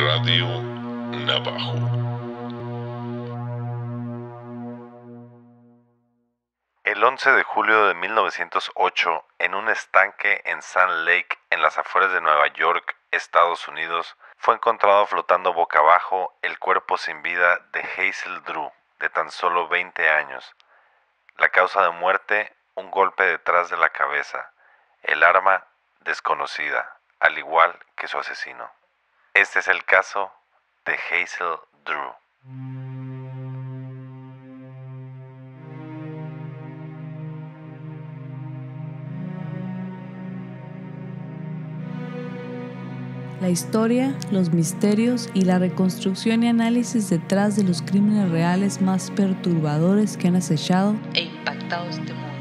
Radio Navajo. El 11 de julio de 1908, en un estanque en Sand Lake, en las afueras de Nueva York, Estados Unidos, fue encontrado flotando boca abajo el cuerpo sin vida de Hazel Drew, de tan solo 20 años. La causa de muerte, un golpe detrás de la cabeza. El arma, desconocida, al igual que su asesino. Este es el caso de Hazel Drew. La historia, los misterios y la reconstrucción y análisis detrás de los crímenes reales más perturbadores que han acechado e impactado este mundo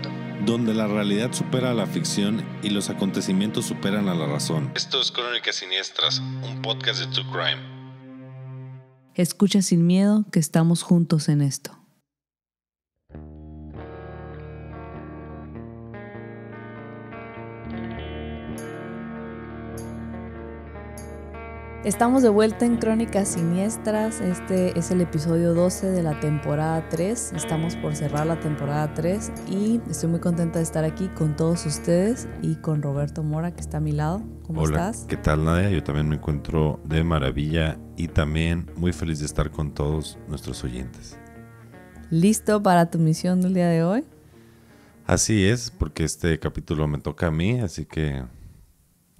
donde la realidad supera a la ficción y los acontecimientos superan a la razón. Esto es Crónicas Siniestras, un podcast de True Crime. Escucha sin miedo que estamos juntos en esto. Estamos de vuelta en Crónicas Siniestras. Este es el episodio 12 de la temporada 3. Estamos por cerrar la temporada 3 y estoy muy contenta de estar aquí con todos ustedes y con Roberto Mora que está a mi lado. ¿Cómo Hola, estás? ¿Qué tal Nadia? Yo también me encuentro de maravilla y también muy feliz de estar con todos nuestros oyentes. ¿Listo para tu misión del día de hoy? Así es, porque este capítulo me toca a mí, así que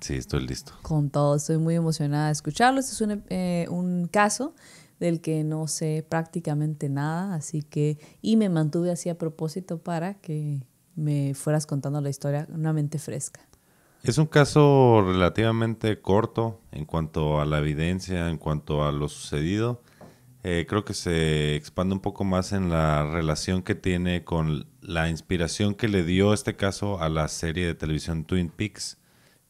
Sí, estoy listo. Con todo, estoy muy emocionada de escucharlo. Este es eh, un, caso del que no sé prácticamente nada, así que, y me mantuve así a propósito para que me fueras contando la historia con una mente fresca. Es un caso relativamente corto en cuanto a la evidencia, en cuanto a lo sucedido. Eh, creo que se expande un poco más en la relación que tiene con la inspiración que le dio este caso a la serie de televisión Twin Peaks.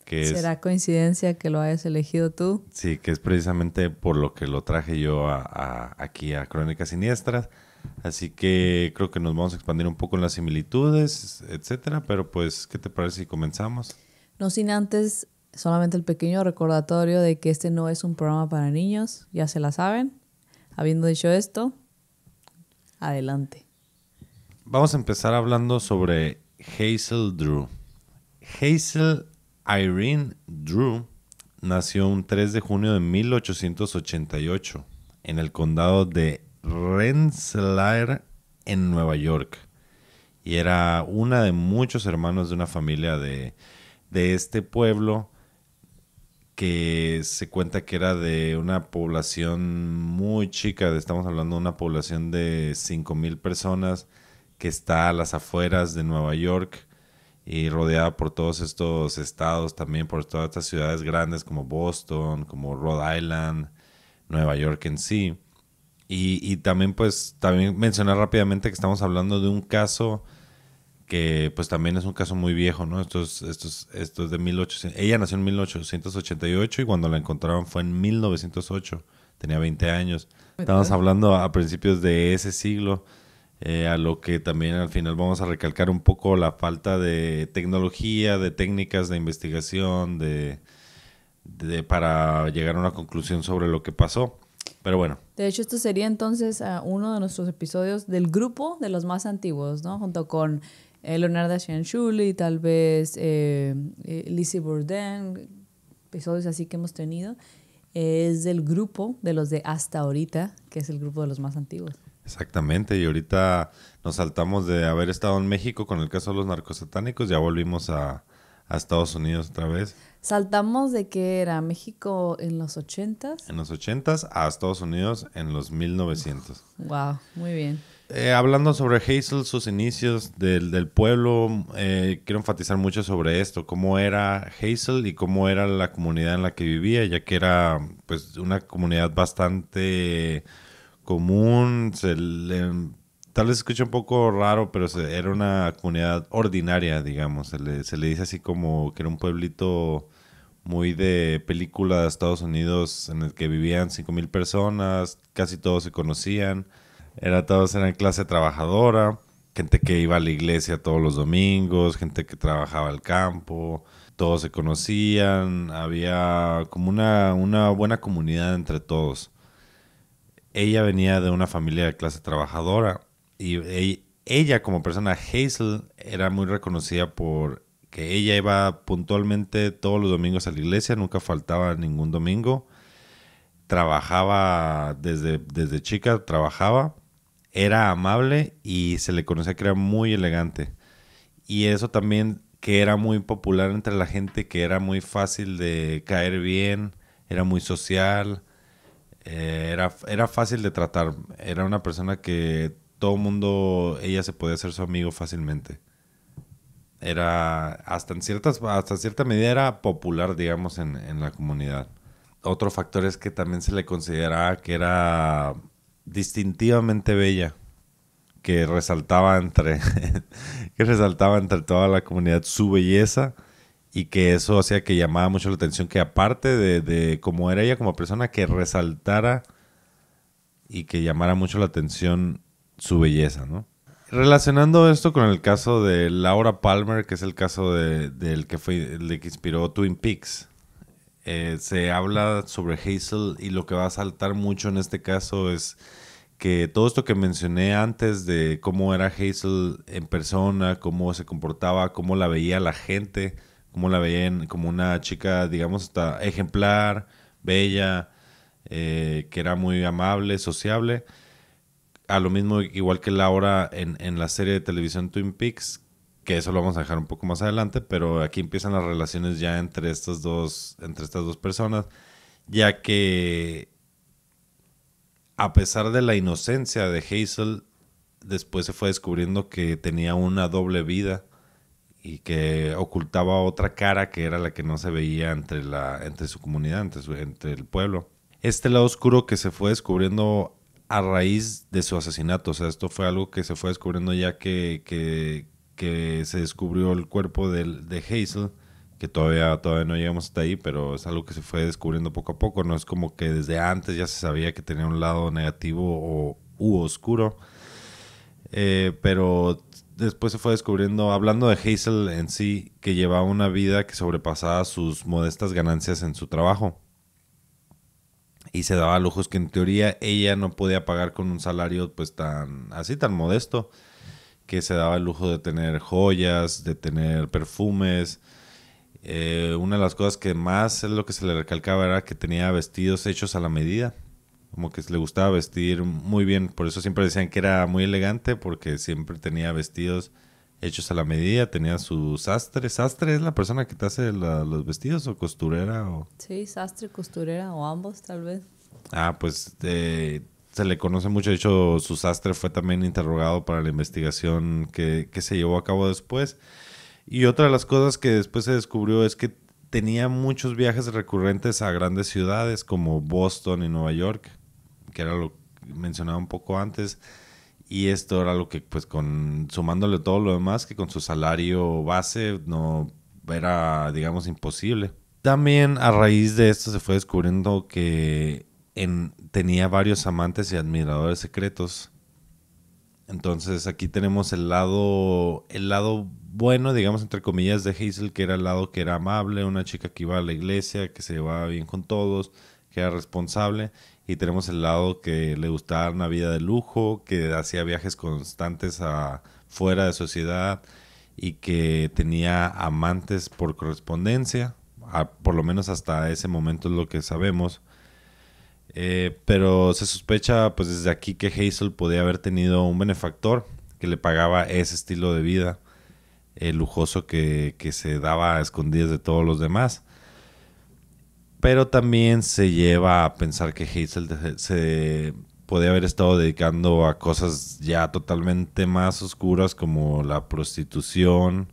¿Será coincidencia que lo hayas elegido tú? Sí, que es precisamente por lo que lo traje yo aquí a Crónicas Siniestras. Así que creo que nos vamos a expandir un poco en las similitudes, etcétera. Pero pues, ¿qué te parece si comenzamos? No sin antes, solamente el pequeño recordatorio de que este no es un programa para niños, ya se la saben. Habiendo dicho esto, adelante. Vamos a empezar hablando sobre Hazel Drew. Hazel Irene Drew nació un 3 de junio de 1888 en el condado de Rensselaer en Nueva York y era una de muchos hermanos de una familia de, este pueblo que se cuenta que era de una población muy chica, estamos hablando de una población de 5.000 personas que está a las afueras de Nueva York y rodeada por todos estos estados, también por todas estas ciudades grandes como Boston, como Rhode Island, Nueva York en sí. Y, también pues también mencionar rápidamente que estamos hablando de un caso que pues también es un caso muy viejo, ¿no? Esto es, esto de 1800. Ella nació en 1888 y cuando la encontraron fue en 1908. Tenía 20 años. Estamos hablando a principios de ese siglo. Eh, a lo que también al final vamos a recalcar un poco la falta de tecnología, de técnicas de investigación, de, para llegar a una conclusión sobre lo que pasó. Pero bueno. De hecho, esto sería entonces ah, uno de nuestros episodios del grupo de los más antiguos, ¿no? Junto con eh, Leonardo Leonardo Shuli, tal vez eh, Lizzie Bourdain, episodios así que hemos tenido. Es del grupo de los de hasta ahorita, que es el grupo de los más antiguos. Exactamente, y ahorita nos saltamos de haber estado en México con el caso de los narcosatánicos, ya volvimos a, Estados Unidos otra vez. Saltamos de que era México en los 80 En los 80 a Estados Unidos en los 1900. Wow, muy bien. Eh, hablando sobre Hazel, sus inicios del, pueblo, eh, quiero enfatizar mucho sobre esto, cómo era Hazel y cómo era la comunidad en la que vivía, ya que era pues una comunidad bastante común, se tal vez se escucha un poco raro, pero era una comunidad ordinaria, digamos. Se le, dice así como que era un pueblito muy de película de Estados Unidos en el que vivían 5.000 personas, casi todos se conocían, era, todos eran clase trabajadora, gente que iba a la iglesia todos los domingos, gente que trabajaba al campo, todos se conocían, había como una buena comunidad entre todos ella venía de una familia de clase trabajadora y ella como persona, Hazel, era muy reconocida por que ella iba puntualmente todos los domingos a la iglesia, nunca faltaba ningún domingo, trabajaba desde, desde chica, trabajaba, era amable y se le conocía que era muy elegante. Y eso también que era muy popular entre la gente, que era muy fácil de caer bien, era muy social, eh, era, fácil de tratar. Era una persona que todo mundo, ella se podía hacer su amigo fácilmente. Era, hasta en hasta cierta medida era popular, digamos, en, en la comunidad. Otro factor es que también se le consideraba que era distintivamente bella, que resaltaba entre, que resaltaba entre toda la comunidad su belleza y que eso hacía que llamaba mucho la atención que aparte de, de cómo era ella como persona, que resaltara y que llamara mucho la atención su belleza, ¿no? Relacionando esto con el caso de Laura Palmer, que es el caso del de, que fue el que inspiró Twin Peaks, eh, se habla sobre Hazel y lo que va a saltar mucho en este caso es que todo esto que mencioné antes de cómo era Hazel en persona, cómo se comportaba, cómo la veía la gente, como la veían como una chica, digamos, hasta ejemplar, bella, eh, que era muy amable, sociable. A lo mismo, igual que Laura en, en la serie de televisión Twin Peaks, que eso lo vamos a dejar un poco más adelante, pero aquí empiezan las relaciones ya entre dos, entre estas dos personas, ya que a pesar de la inocencia de Hazel, después se fue descubriendo que tenía una doble vida y que ocultaba otra cara que era la que no se veía entre, la, entre su comunidad, entre, el pueblo. Este lado oscuro que se fue descubriendo a raíz de su asesinato, o sea, esto fue algo que se fue descubriendo ya que, que, se descubrió el cuerpo de, Hazel, que todavía, todavía no llegamos hasta ahí, pero es algo que se fue descubriendo poco a poco, no es como que desde antes ya se sabía que tenía un lado negativo o u oscuro, eh, pero después se fue descubriendo, hablando de Hazel en sí, que llevaba una vida que sobrepasaba sus modestas ganancias en su trabajo. Y se daba lujos que en teoría ella no podía pagar con un salario pues tan así, tan modesto, que se daba el lujo de tener joyas, de tener perfumes. Eh, una de las cosas que más es lo que se le recalcaba era que tenía vestidos hechos a la medida como que le gustaba vestir muy bien, por eso siempre decían que era muy elegante, porque siempre tenía vestidos hechos a la medida, tenía su sastre. ¿Sastre es la persona que te hace los vestidos o costurera? O... Sí, sastre, costurera o ambos tal vez. Ah, pues eh, se le conoce mucho, de hecho su sastre fue también interrogado para la investigación que, que se llevó a cabo después. Y otra de las cosas que después se descubrió es que tenía muchos viajes recurrentes a grandes ciudades como Boston y Nueva York que era lo que mencionaba un poco antes. Y esto era lo que, pues, con sumándole todo lo demás, que con su salario base no era, digamos, imposible. También a raíz de esto se fue descubriendo que tenía varios amantes y admiradores secretos. Entonces aquí tenemos el lado, el lado bueno, digamos, entre comillas, de Hazel, que era el lado que era amable, una chica que iba a la iglesia, que se llevaba bien con todos, que era responsable y tenemos el lado que le gustaba una vida de lujo, que hacía viajes constantes a fuera de sociedad y que tenía amantes por correspondencia, por lo menos hasta ese momento es lo que sabemos. Eh, pero se sospecha pues desde aquí que Hazel podía haber tenido un benefactor que le pagaba ese estilo de vida eh, lujoso que se daba a escondidas de todos los demás. Pero también se lleva a pensar que Hazel se podía haber estado dedicando a cosas ya totalmente más oscuras como la prostitución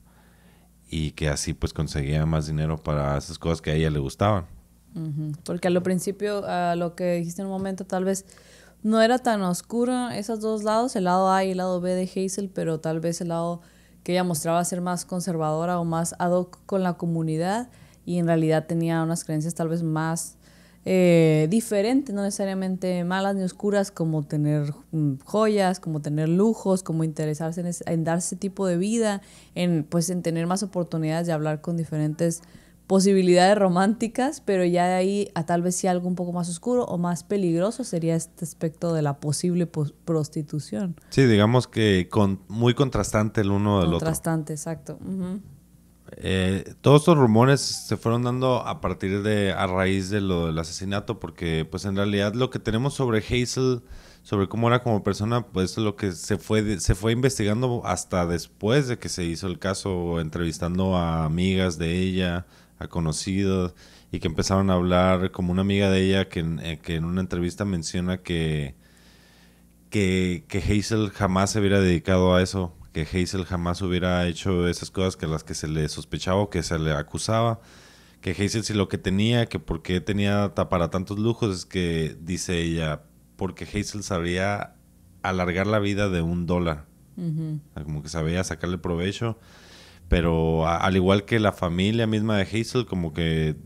y que así pues conseguía más dinero para esas cosas que a ella le gustaban. Porque al lo principio, a lo que dijiste en un momento, tal vez no era tan oscuro esos dos lados, el lado A y el lado B de Hazel, pero tal vez el lado que ella mostraba ser más conservadora o más ad hoc con la comunidad y en realidad tenía unas creencias tal vez más eh, diferentes, no necesariamente malas ni oscuras, como tener mm, joyas, como tener lujos, como interesarse en, dar ese tipo de vida, en, pues, en tener más oportunidades de hablar con diferentes posibilidades románticas, pero ya de ahí a tal vez si algo un poco más oscuro o más peligroso sería este aspecto de la posible prostitución. Sí, digamos que con, muy contrastante el uno del otro. Contrastante, exacto. Eh, todos estos rumores se fueron dando a partir de, a raíz de lo del asesinato, porque pues en realidad lo que tenemos sobre Hazel, sobre cómo era como persona, pues es lo que se fue, se fue investigando hasta después de que se hizo el caso, entrevistando a amigas de ella, a conocidos, y que empezaron a hablar, como una amiga de ella que, eh, que en una entrevista menciona que, que, que Hazel jamás se hubiera dedicado a eso, que Hazel jamás hubiera hecho esas cosas que las que se le sospechaba o que se le acusaba. Que Hazel si lo que tenía, que por qué tenía para tantos lujos, es que dice ella, porque Hazel sabía alargar la vida de un dólar. Ah, como que sabía sacarle provecho. Pero al igual que la familia misma de Hazel, como que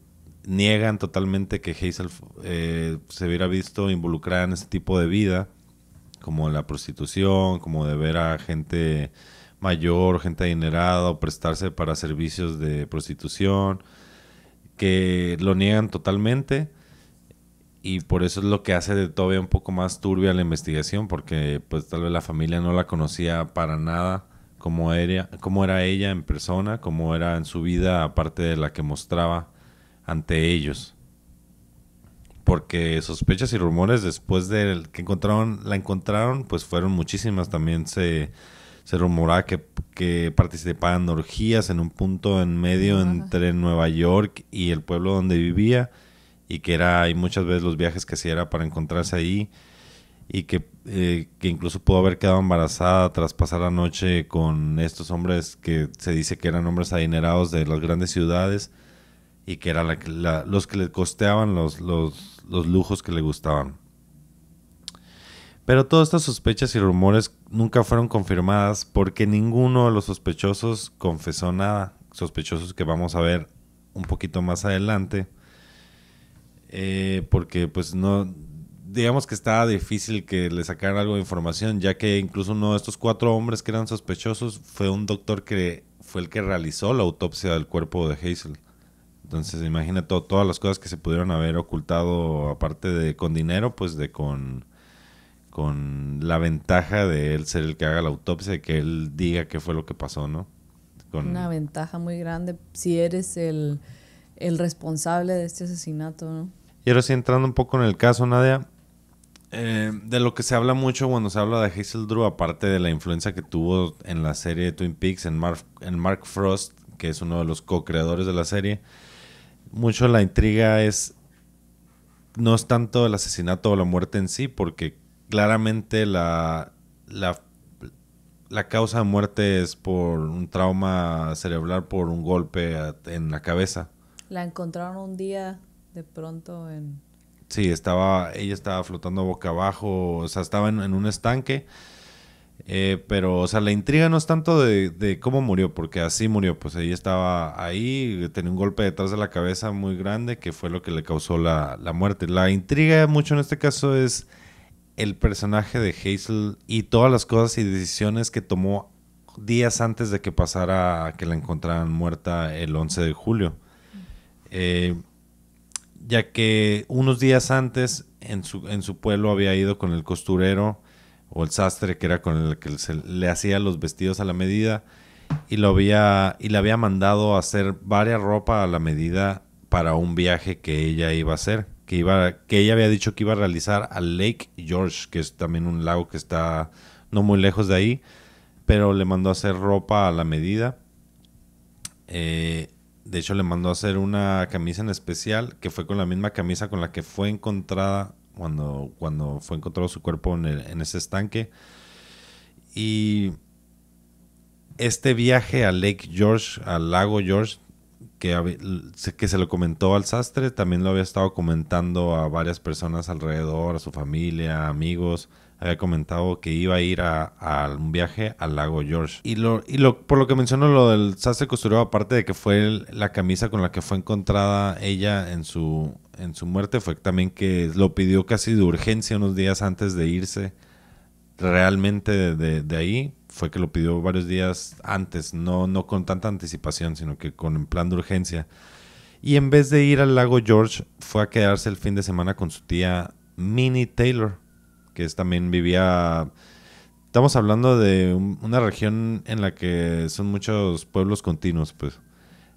niegan totalmente que Hazel eh, se hubiera visto involucrada en ese tipo de vida como la prostitución, como de ver a gente mayor, gente adinerada o prestarse para servicios de prostitución, que lo niegan totalmente y por eso es lo que hace de todavía un poco más turbia la investigación, porque pues tal vez la familia no la conocía para nada como era, como era ella en persona, como era en su vida, aparte de la que mostraba ante ellos porque sospechas y rumores después de que encontraron, la encontraron, pues fueron muchísimas. También se, se rumoraba que, que participaban orgías en un punto en medio entre Nueva York y el pueblo donde vivía y que era, muchas veces los viajes que hacía era para encontrarse ahí y eh, que incluso pudo haber quedado embarazada tras pasar la noche con estos hombres que se dice que eran hombres adinerados de las grandes ciudades y que eran los que le costeaban los, los, lujos que le gustaban. Pero todas estas sospechas y rumores nunca fueron confirmadas porque ninguno de los sospechosos confesó nada. Sospechosos que vamos a ver un poquito más adelante. Eh, porque pues no, digamos que estaba difícil que le sacaran algo de información, ya que incluso uno de estos cuatro hombres que eran sospechosos fue un doctor que fue el que realizó la autopsia del cuerpo de Hazel. Entonces, imagina todo, todas las cosas que se pudieron haber ocultado, aparte de con dinero, pues de con, con la ventaja de él ser el que haga la autopsia, De que él diga qué fue lo que pasó, ¿no? Con... Una ventaja muy grande si eres el, el responsable de este asesinato, ¿no? Y ahora sí, entrando un poco en el caso, Nadia, eh, de lo que se habla mucho cuando se habla de Hazel Drew, aparte de la influencia que tuvo en la serie de Twin Peaks, en Mark, en Mark Frost, que es uno de los co-creadores de la serie, mucho la intriga es, no es tanto el asesinato o la muerte en sí, porque claramente la, la, causa de muerte es por un trauma cerebral, por un golpe en la cabeza. La encontraron un día de pronto en... Sí, estaba, ella estaba flotando boca abajo, o sea, estaba en, en un estanque eh, pero, o sea, la intriga no es tanto de, cómo murió, porque así murió. Pues ahí estaba ahí, tenía un golpe detrás de la cabeza muy grande que fue lo que le causó la, muerte. La intriga mucho en este caso es el personaje de Hazel y todas las cosas y decisiones que tomó días antes de que pasara que la encontraran muerta el 11 de julio. Eh, ya que unos días antes en su, en su pueblo había ido con el costurero o el sastre que era con el que le hacía los vestidos a la medida y lo había y le había mandado a hacer varias ropa a la medida para un viaje que ella iba a hacer, que iba que ella había dicho que iba a realizar al Lake George, que es también un lago que está no muy lejos de ahí, pero le mandó a hacer ropa a la medida. Eh, de hecho, le mandó a hacer una camisa en especial, que fue con la misma camisa con la que fue encontrada cuando, cuando fue encontrado su cuerpo en, ese estanque. Y este viaje a Lake George, al lago George, que, que, se lo comentó al sastre, también lo había estado comentando a varias personas alrededor, a su familia, amigos. Había comentado que iba a ir a, un viaje al lago George. Y, lo, y lo, por lo que menciono, lo del sastre costurero, aparte de que fue la camisa con la que fue encontrada ella en su, en su muerte fue también que lo pidió casi de urgencia unos días antes de irse realmente de, ahí. Fue que lo pidió varios días antes, no, no con tanta anticipación, sino que con en plan de urgencia. Y en vez de ir al lago George, fue a quedarse el fin de semana con su tía Minnie Taylor, que es, también vivía... Estamos hablando de una región en la que son muchos pueblos continuos, pues.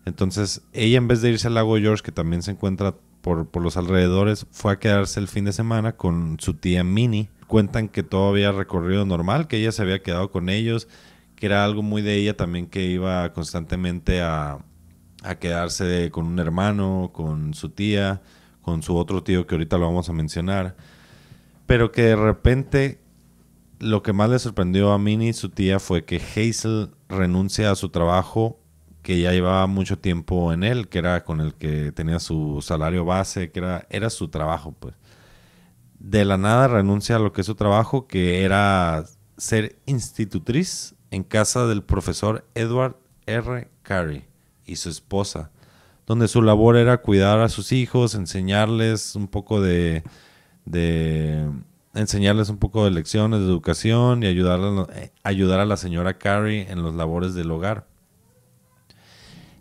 Entonces, ella en vez de irse al lago George, que también se encuentra por, los alrededores, fue a quedarse el fin de semana con su tía Minnie. Cuentan que todo había recorrido normal, que ella se había quedado con ellos, que era algo muy de ella también que iba constantemente a, a quedarse con un hermano, con su tía, con su otro tío que ahorita lo vamos a mencionar, pero que de repente lo que más le sorprendió a Minnie, su tía, fue que Hazel renuncia a su trabajo que ya llevaba mucho tiempo en él, que era con el que tenía su salario base, que era, su trabajo, pues. De la nada renuncia a lo que es su trabajo, que era ser institutriz en casa del profesor Edward R. Carey y su esposa, donde su labor era cuidar a sus hijos, enseñarles un poco de, enseñarles un poco de lecciones de educación y ayudar a, eh, ayudar a la señora Carey en los labores del hogar.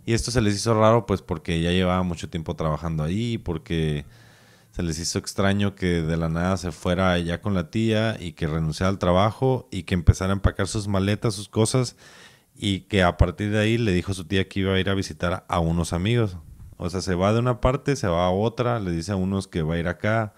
Y esto se les hizo raro pues porque ya llevaba mucho tiempo trabajando ahí, porque se les hizo extraño que de la nada se fuera ya con la tía y que renunciara al trabajo y que empezara a empacar sus maletas, sus cosas y que a partir de ahí le dijo su tía que iba a ir a visitar a unos amigos. O sea, se va de una parte, se va a otra, le dice a unos que va a ir acá,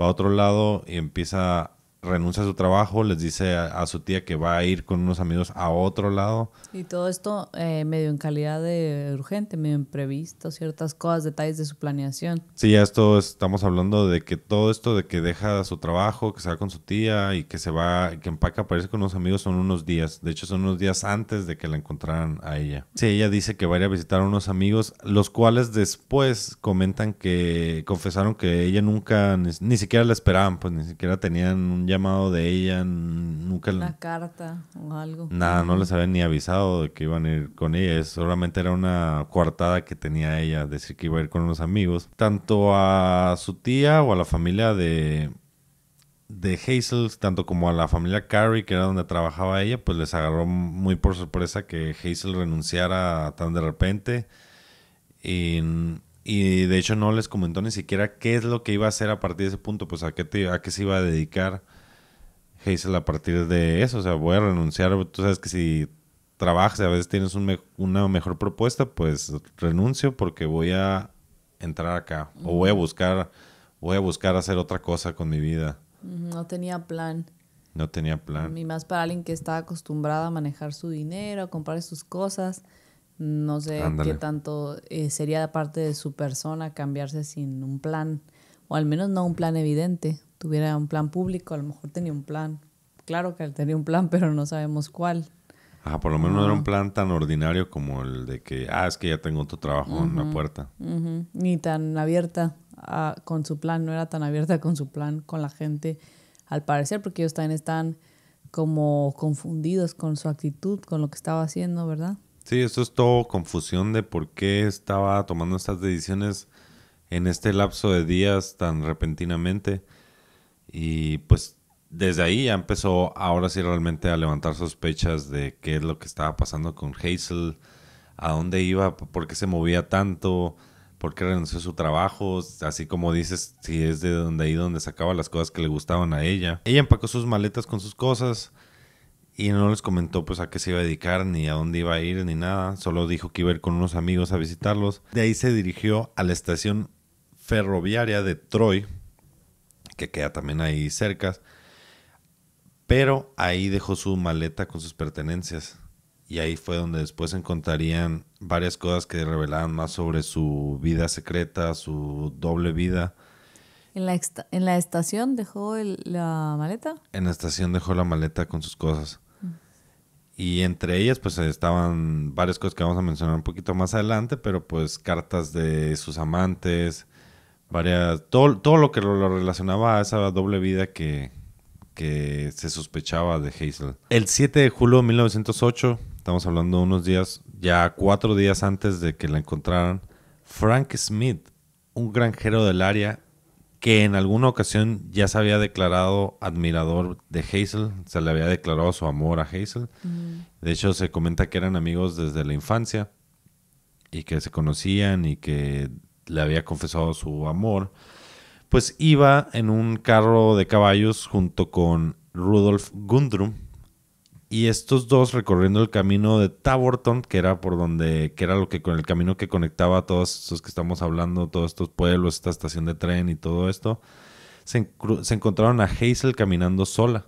va a otro lado y empieza a renuncia a su trabajo, les dice a, su tía que va a ir con unos amigos a otro lado. Y todo esto eh, medio en calidad de urgente, medio imprevisto, ciertas cosas, detalles de su planeación. Sí, ya esto estamos hablando de que todo esto de que deja su trabajo, que se va con su tía y que se va, que empaca para irse con unos amigos son unos días. De hecho, son unos días antes de que la encontraran a ella. Sí, ella dice que va a ir a visitar a unos amigos, los cuales después comentan que confesaron que ella nunca, ni, ni siquiera la esperaban, pues ni siquiera tenían un llamado de ella, nunca... Una carta o algo. Nada, no les habían ni avisado de que iban a ir con ella. solamente era una coartada que tenía ella, decir que iba a ir con unos amigos. Tanto a su tía o a la familia de, de Hazel, tanto como a la familia Carrie, que era donde trabajaba ella, pues les agarró muy por sorpresa que Hazel renunciara tan de repente. Y, y, de hecho no les comentó ni siquiera qué es lo que iba a hacer a partir de ese punto, pues a qué, a qué se iba a dedicar. Hazel a partir de eso. O sea, voy a renunciar. Tú sabes que si trabajas y a veces tienes una mejor propuesta, pues renuncio porque voy a entrar acá. O voy a buscar, voy a buscar hacer otra cosa con mi vida. No tenía plan. No tenía plan. Y más para alguien que está acostumbrada a manejar su dinero, a comprar sus cosas. No sé qué tanto eh, sería sería parte de su persona cambiarse sin un plan, o al menos no un plan evidente tuviera un plan público, a lo mejor tenía un plan. Claro que él tenía un plan, pero no sabemos cuál. Ah, por lo menos no era un plan tan ordinario como el de que, ah, es que ya tengo otro trabajo en la puerta. Ni tan abierta ah, con su plan, no era tan abierta con su plan con la gente, al parecer, porque ellos también están como confundidos con su actitud, con lo que estaba haciendo, ¿verdad? Sí, eso es todo confusión de por qué estaba tomando estas decisiones en este lapso de días tan repentinamente. Y pues desde ahí ya empezó ahora sí realmente a levantar sospechas de qué es lo que estaba pasando con Hazel, a dónde iba, por qué se movía tanto, por qué renunció a su trabajo, así como dices, si es de donde ahí donde sacaba las cosas que le gustaban a ella. Ella empacó sus maletas con sus cosas y no les comentó pues a qué se iba a dedicar, ni a dónde iba a ir, ni nada, solo dijo que iba a ir con unos amigos a visitarlos. De ahí se dirigió a la estación ferroviaria de Troy que queda también ahí cerca. Pero ahí dejó su maleta con sus pertenencias. Y ahí fue donde después encontrarían varias cosas que revelaban más sobre su vida secreta, su doble vida. ¿En la, estación dejó la maleta? En la estación dejó la maleta con sus cosas. Mm. Y entre ellas, pues estaban varias cosas que vamos a mencionar un poquito más adelante, pero pues cartas de sus amantes, varias, todo, todo lo que lo relacionaba a esa doble vida que, se sospechaba de Hazel. El 7 de julio de 1908, estamos hablando unos días, ya cuatro días antes de que la encontraran, Frank Smith, un granjero del área, que en alguna ocasión ya se había declarado admirador de Hazel, se le había declarado su amor a Hazel. Mm. De hecho, se comenta que eran amigos desde la infancia y que se conocían y que le había confesado su amor, pues iba en un carro de caballos junto con Rudolf Gundrum y estos dos recorriendo el camino de Taborton, que era por donde, que era lo que con el camino que conectaba a todos estos que estamos hablando, todos estos pueblos, esta estación de tren y todo esto, se, se encontraron a Hazel caminando sola.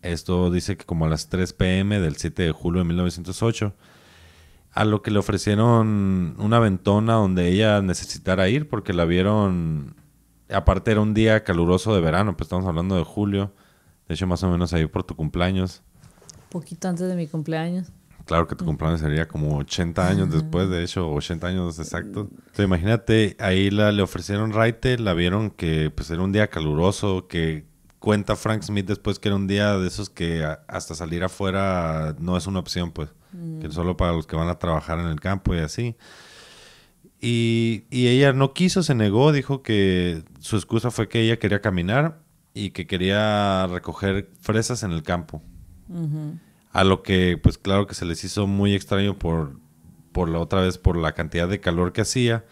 Esto dice que como a las 3 pm del 7 de julio de 1908 a lo que le ofrecieron una ventona donde ella necesitara ir porque la vieron, aparte era un día caluroso de verano, pues estamos hablando de julio, de hecho más o menos ahí por tu cumpleaños. Poquito antes de mi cumpleaños. Claro que tu cumpleaños sería como 80 años después, de hecho, 80 años exactos. Entonces, imagínate, ahí la, le ofrecieron raite, la vieron que pues era un día caluroso, que cuenta Frank Smith después que era un día de esos que hasta salir afuera no es una opción, pues, que mm. que solo para los que van a trabajar en el campo y así. Y, ella no quiso, se negó, dijo que su excusa fue que ella quería caminar y que quería recoger fresas en el campo. A lo que, pues claro que se les hizo muy extraño por, por la otra vez, por la cantidad de calor que hacía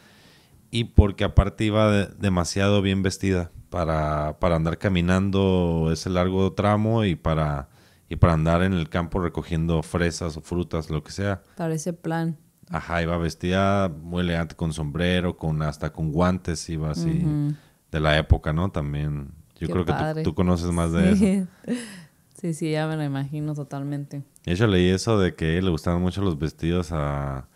y porque aparte iba demasiado bien vestida para, andar caminando ese largo tramo y para, y para andar en el campo recogiendo fresas o frutas, lo que sea. Para ese plan. Ajá, iba vestida muy elegante con sombrero, con hasta con guantes, iba así de la época, ¿no? También. Yo creo que tú, conoces más de eso. Sí, sí, ya me lo imagino totalmente. De hecho, leí eso de que le gustaban mucho los vestidos a,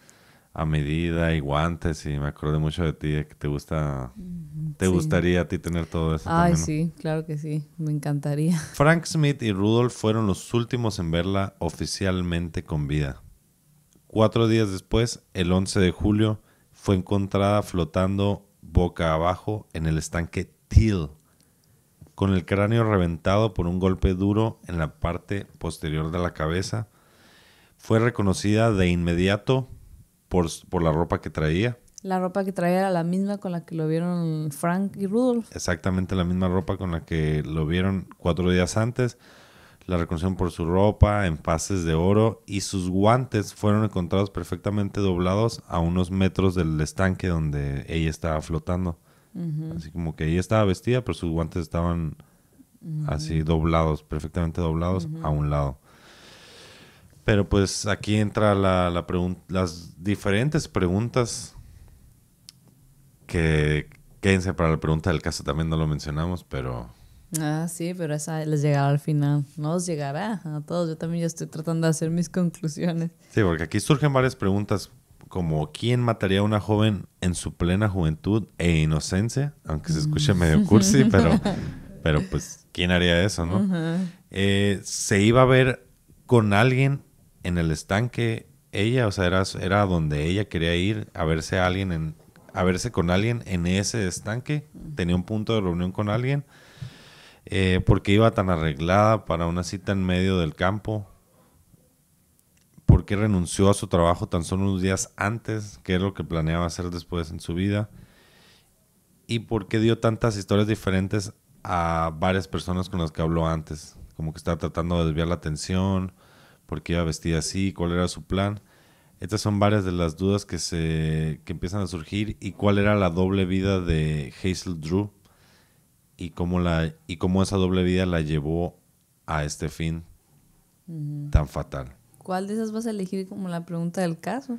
medida y guantes y me acordé mucho de ti, de que te gusta... Mm. ¿Te gustaría a ti tener todo eso? Ay, también, sí, claro que sí, me encantaría. Frank Smith y Rudolf fueron los últimos en verla oficialmente con vida. Cuatro días después, el 11 de julio, fue encontrada flotando boca abajo en el estanque Till, con el cráneo reventado por un golpe duro en la parte posterior de la cabeza. Fue reconocida de inmediato por la ropa que traía la ropa que traía era la misma con la que lo vieron Frank y Rudolf. Exactamente la misma ropa con la que lo vieron cuatro días antes. La reconocieron por su ropa, en pases de oro y sus guantes fueron encontrados perfectamente doblados a unos metros del estanque donde ella estaba flotando. Así como que ella estaba vestida, pero sus guantes estaban así doblados, perfectamente doblados a un lado. Pero pues aquí entra la, la las diferentes preguntas que quédense para la pregunta del caso, también no lo mencionamos, pero... Ah, sí, pero esa les llegará al final. Nos llegará a todos. Yo también ya estoy tratando de hacer mis conclusiones. Sí, porque aquí surgen varias preguntas como quién mataría a una joven en su plena juventud e inocencia, aunque se escuche mm. medio cursi, pero, pero pues quién haría eso, ¿no? Eh, se iba a ver con alguien en el estanque ella, o sea, era, era donde ella quería ir a verse a alguien en, a verse con alguien en ese estanque. Tenía un punto de reunión con alguien. Eh, ¿Por qué iba tan arreglada para una cita en medio del campo? ¿Por qué renunció a su trabajo tan solo unos días antes? ¿Qué es lo que planeaba hacer después en su vida? ¿Y por qué dio tantas historias diferentes a varias personas con las que habló antes? Como que estaba tratando de desviar la atención, por qué iba vestida así, cuál era su plan. Estas son varias de las dudas que, se, empiezan a surgir y cuál era la doble vida de Hazel Drew y cómo, la, y cómo esa doble vida la llevó a este fin tan fatal. ¿Cuál de esas vas a elegir como la pregunta del caso?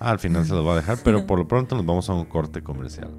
Ah, al final se lo va a dejar, pero por lo pronto nos vamos a un corte comercial.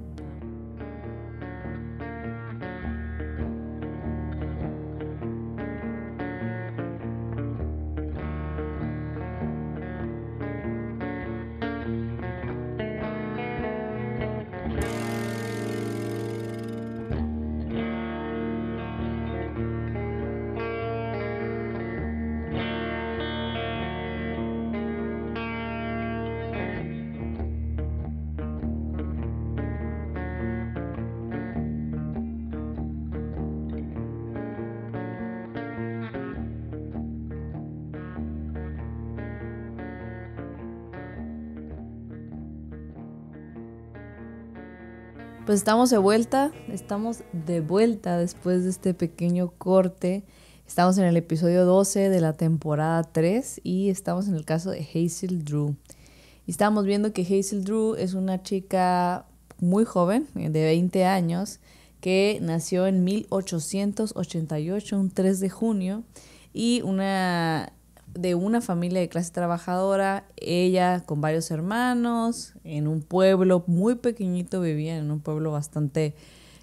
estamos de vuelta, estamos de vuelta después de este pequeño corte. Estamos en el episodio 12 de la temporada 3 y estamos en el caso de Hazel Drew. Y estamos viendo que Hazel Drew es una chica muy joven, eh, de 20 años, que nació en 1888, un 3 de junio, y una de una familia de clase trabajadora, ella con varios hermanos, en un pueblo muy pequeñito vivían, en un pueblo bastante,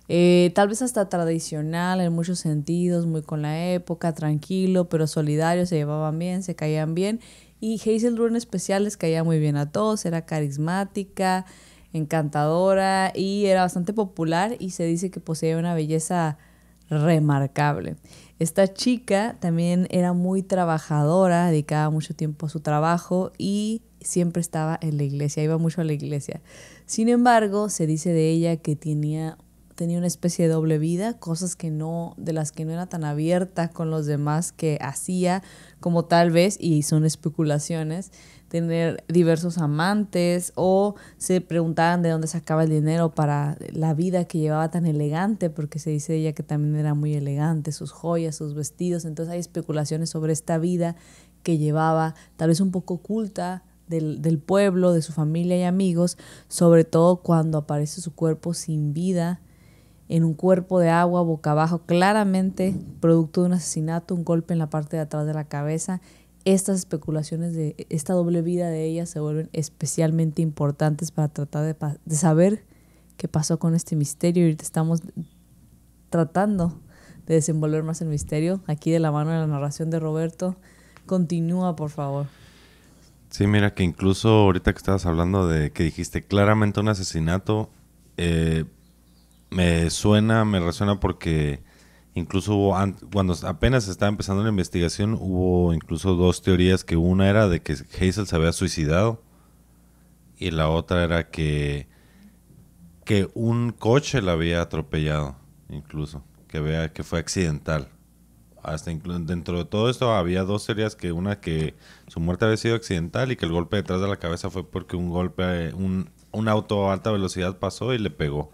eh, tal vez hasta tradicional en muchos sentidos, muy con la época, tranquilo, pero solidario, se llevaban bien, se caían bien. Y Hazel Drew en especial les caía muy bien a todos, era carismática, encantadora y era bastante popular y se dice que poseía una belleza remarcable. Esta chica también era muy trabajadora, dedicaba mucho tiempo a su trabajo y siempre estaba en la iglesia, iba mucho a la iglesia. Sin embargo, se dice de ella que tenía, tenía una especie de doble vida, cosas que no, de las que no era tan abierta con los demás que hacía como tal vez, y son especulaciones tener diversos amantes o se preguntaban de dónde sacaba el dinero para la vida que llevaba tan elegante, porque se dice ella que también era muy elegante, sus joyas, sus vestidos, entonces hay especulaciones sobre esta vida que llevaba, tal vez un poco oculta del, del pueblo, de su familia y amigos, sobre todo cuando aparece su cuerpo sin vida en un cuerpo de agua boca abajo, claramente producto de un asesinato, un golpe en la parte de atrás de la cabeza estas especulaciones de esta doble vida de ella se vuelven especialmente importantes para tratar de, saber qué pasó con este misterio. Y estamos tratando de desenvolver más el misterio. Aquí de la mano de la narración de Roberto. Continúa, por favor. Sí, mira que incluso ahorita que estabas hablando de que dijiste claramente un asesinato, eh, me suena, me resuena porque Incluso cuando apenas estaba empezando la investigación, hubo incluso dos teorías, que una era de que Hazel se había suicidado y la otra era que, que un coche la había atropellado, incluso, que, que fue accidental. Hasta dentro de todo esto había dos teorías, que una que su muerte había sido accidental y que el golpe detrás de la cabeza fue porque un golpe, un, un auto a alta velocidad pasó y le pegó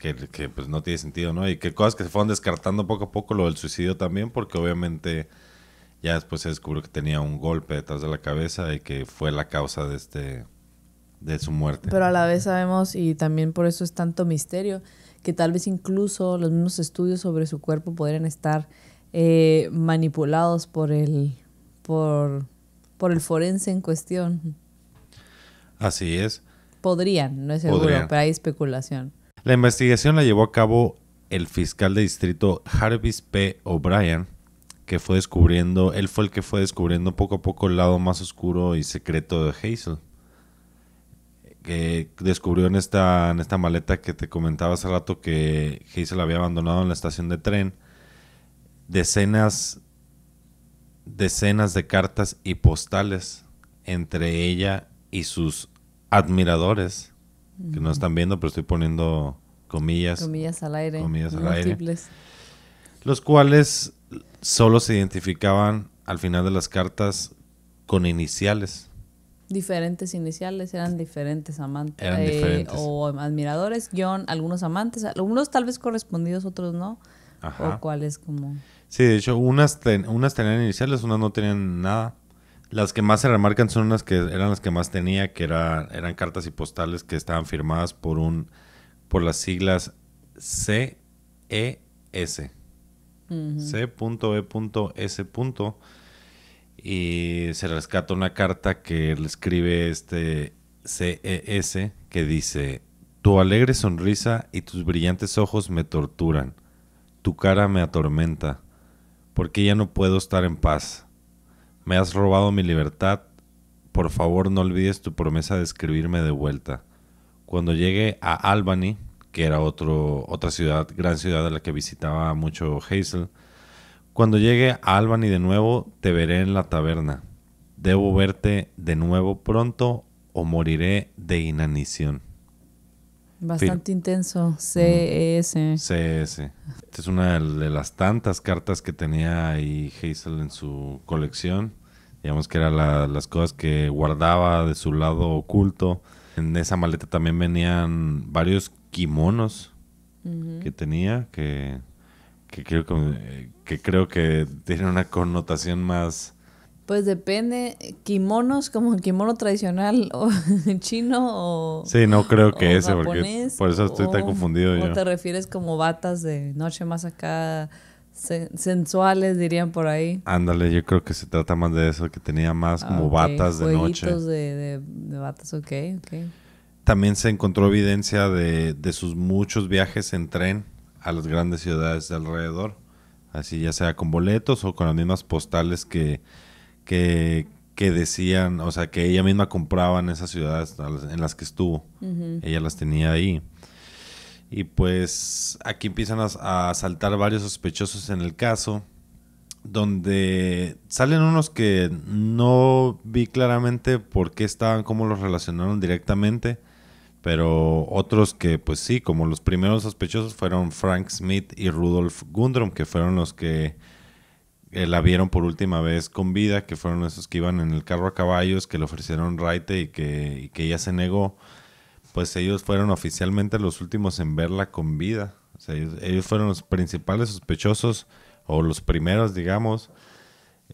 que, pues no tiene sentido, ¿no? Y que cosas que se fueron descartando poco a poco, lo del suicidio también, porque obviamente ya después se descubrió que tenía un golpe detrás de la cabeza y que fue la causa de este de su muerte. Pero a la vez sabemos y también por eso es tanto misterio que tal vez incluso los mismos estudios sobre su cuerpo podrían estar eh, manipulados por el por por el forense en cuestión. Así es. Podrían, no es seguro, pero hay especulación. La investigación la llevó a cabo el fiscal de distrito Jarvis P. O'Brien, que fue descubriendo, él fue el que fue descubriendo poco a poco el lado más oscuro y secreto de Hazel. Que descubrió en esta, en esta maleta que te comentaba hace rato que Hazel había abandonado en la estación de tren decenas, decenas de cartas y postales entre ella y sus admiradores que no están viendo, pero estoy poniendo comillas. Comillas al aire. Comillas al aire. Los cuales solo se identificaban al final de las cartas con iniciales. Diferentes iniciales, eran diferentes amantes. Eran eh, diferentes. O admiradores, John, algunos amantes, algunos tal vez correspondidos, otros no. Ajá. O cuáles como... Sí, de hecho, unas, unas tenían iniciales, unas no tenían nada. Las que más se remarcan son las que eran las que más tenía, que eran cartas y postales que estaban firmadas por un por las siglas CES. S C.E.S. Y se rescata una carta que le escribe este CES que dice, tu alegre sonrisa y tus brillantes ojos me torturan, tu cara me atormenta, porque ya no puedo estar en paz me has robado mi libertad. Por favor, no olvides tu promesa de escribirme de vuelta. Cuando llegue a Albany, que era otro, otra ciudad, gran ciudad a la que visitaba mucho Hazel, cuando llegue a Albany de nuevo, te veré en la taberna. Debo verte de nuevo pronto o moriré de inanición. Bastante intenso, CS. E CS. E Esta es una de las tantas cartas que tenía ahí Hazel en su colección. Digamos que eran las cosas que guardaba de su lado oculto. En esa maleta también venían varios kimonos que tenía, que, creo que, que creo que eh, tienen una connotación más pues depende, kimonos como el kimono tradicional o chino o... Sí, no creo que ese, por eso estoy tan confundido. te refieres como batas de noche más acá, sensuales dirían por ahí. Ándale, yo creo que se trata más de eso, que tenía más como ah, batas de noche. De, de, batas, ok, También se encontró evidencia de, de sus muchos viajes en tren a las grandes ciudades de alrededor, así ya sea con boletos o con las mismas postales que que, decían, o sea, que ella misma compraba en esas ciudades en las que estuvo. Ella las tenía ahí. Y pues aquí empiezan a, a, saltar varios sospechosos en el caso, donde salen unos que no vi claramente por qué estaban, cómo los relacionaron directamente, pero otros que pues sí, como los primeros sospechosos fueron Frank Smith y Rudolf Gundrum, que fueron los que eh, la vieron por última vez con vida, que fueron esos que iban en el carro a caballos, que le ofrecieron raite y que, ella se negó, pues ellos fueron oficialmente los últimos en verla con vida. ellos, fueron los principales sospechosos, o los primeros, digamos.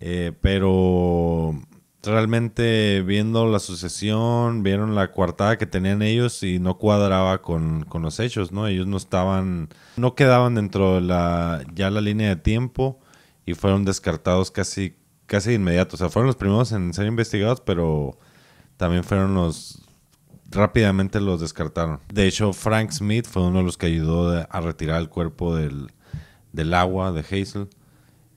Eh, pero realmente viendo la sucesión, vieron la coartada que tenían ellos y no cuadraba con, los hechos, ¿no? Ellos no estaban, no quedaban dentro de ya la línea de tiempo y fueron descartados casi, casi de inmediato. O sea, fueron los primeros en ser investigados, pero también fueron los... Rápidamente los descartaron. De hecho, Frank Smith fue uno de los que ayudó a retirar el cuerpo del, del agua de Hazel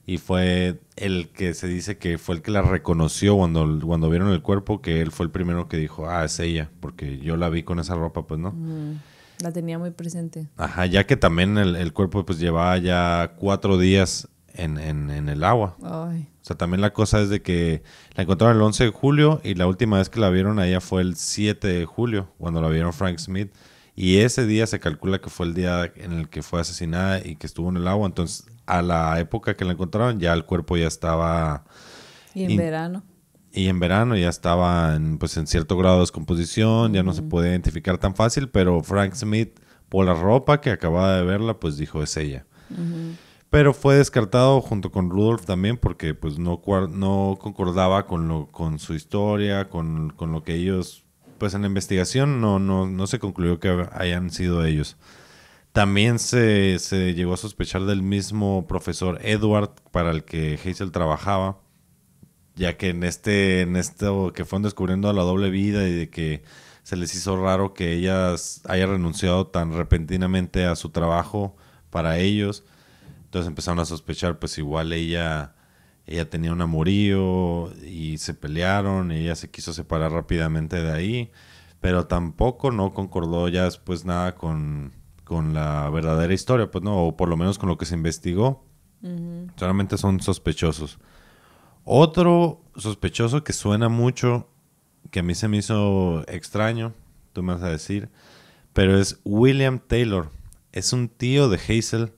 y fue el que se dice que fue el que la reconoció cuando, cuando vieron el cuerpo, que él fue el primero que dijo, ah, es ella, porque yo la vi con esa ropa, pues no. Mm, la tenía muy presente. Ajá, ya que también el, el, cuerpo pues llevaba ya cuatro días en, el agua. O sea, también la cosa es de que la encontraron el 11 de julio y la última vez que la vieron a ella fue el 7 de julio, cuando la vieron Frank Smith. Y ese día se calcula que fue el día en el que fue asesinada y que estuvo en el agua. Entonces, a la época que la encontraron, ya el cuerpo ya estaba... Y en verano. Y en verano ya estaba en, pues, en cierto grado de descomposición, ya no se puede identificar tan fácil, pero Frank Smith, por la ropa que acababa de verla, pues dijo es ella. ajá pero fue descartado junto con Rudolf también porque pues no, no concordaba con, lo, con su historia, con, lo que ellos, pues en la investigación no, no, se concluyó que hayan sido ellos. También se, llegó a sospechar del mismo profesor Edward para el que Hazel trabajaba, ya que en este, en esto que fueron descubriendo la doble vida y de que se les hizo raro que ella haya renunciado tan repentinamente a su trabajo para ellos entonces empezaron a sospechar, pues igual ella, ella tenía un amorío y se pelearon, y ella se quiso separar rápidamente de ahí, pero tampoco no concordó ya después nada con, con la verdadera historia, pues no, o por lo menos con lo que se investigó. Solamente son sospechosos. Otro sospechoso que suena mucho, que a mí se me hizo extraño, tú me vas a decir, pero es William Taylor. Es un tío de Hazel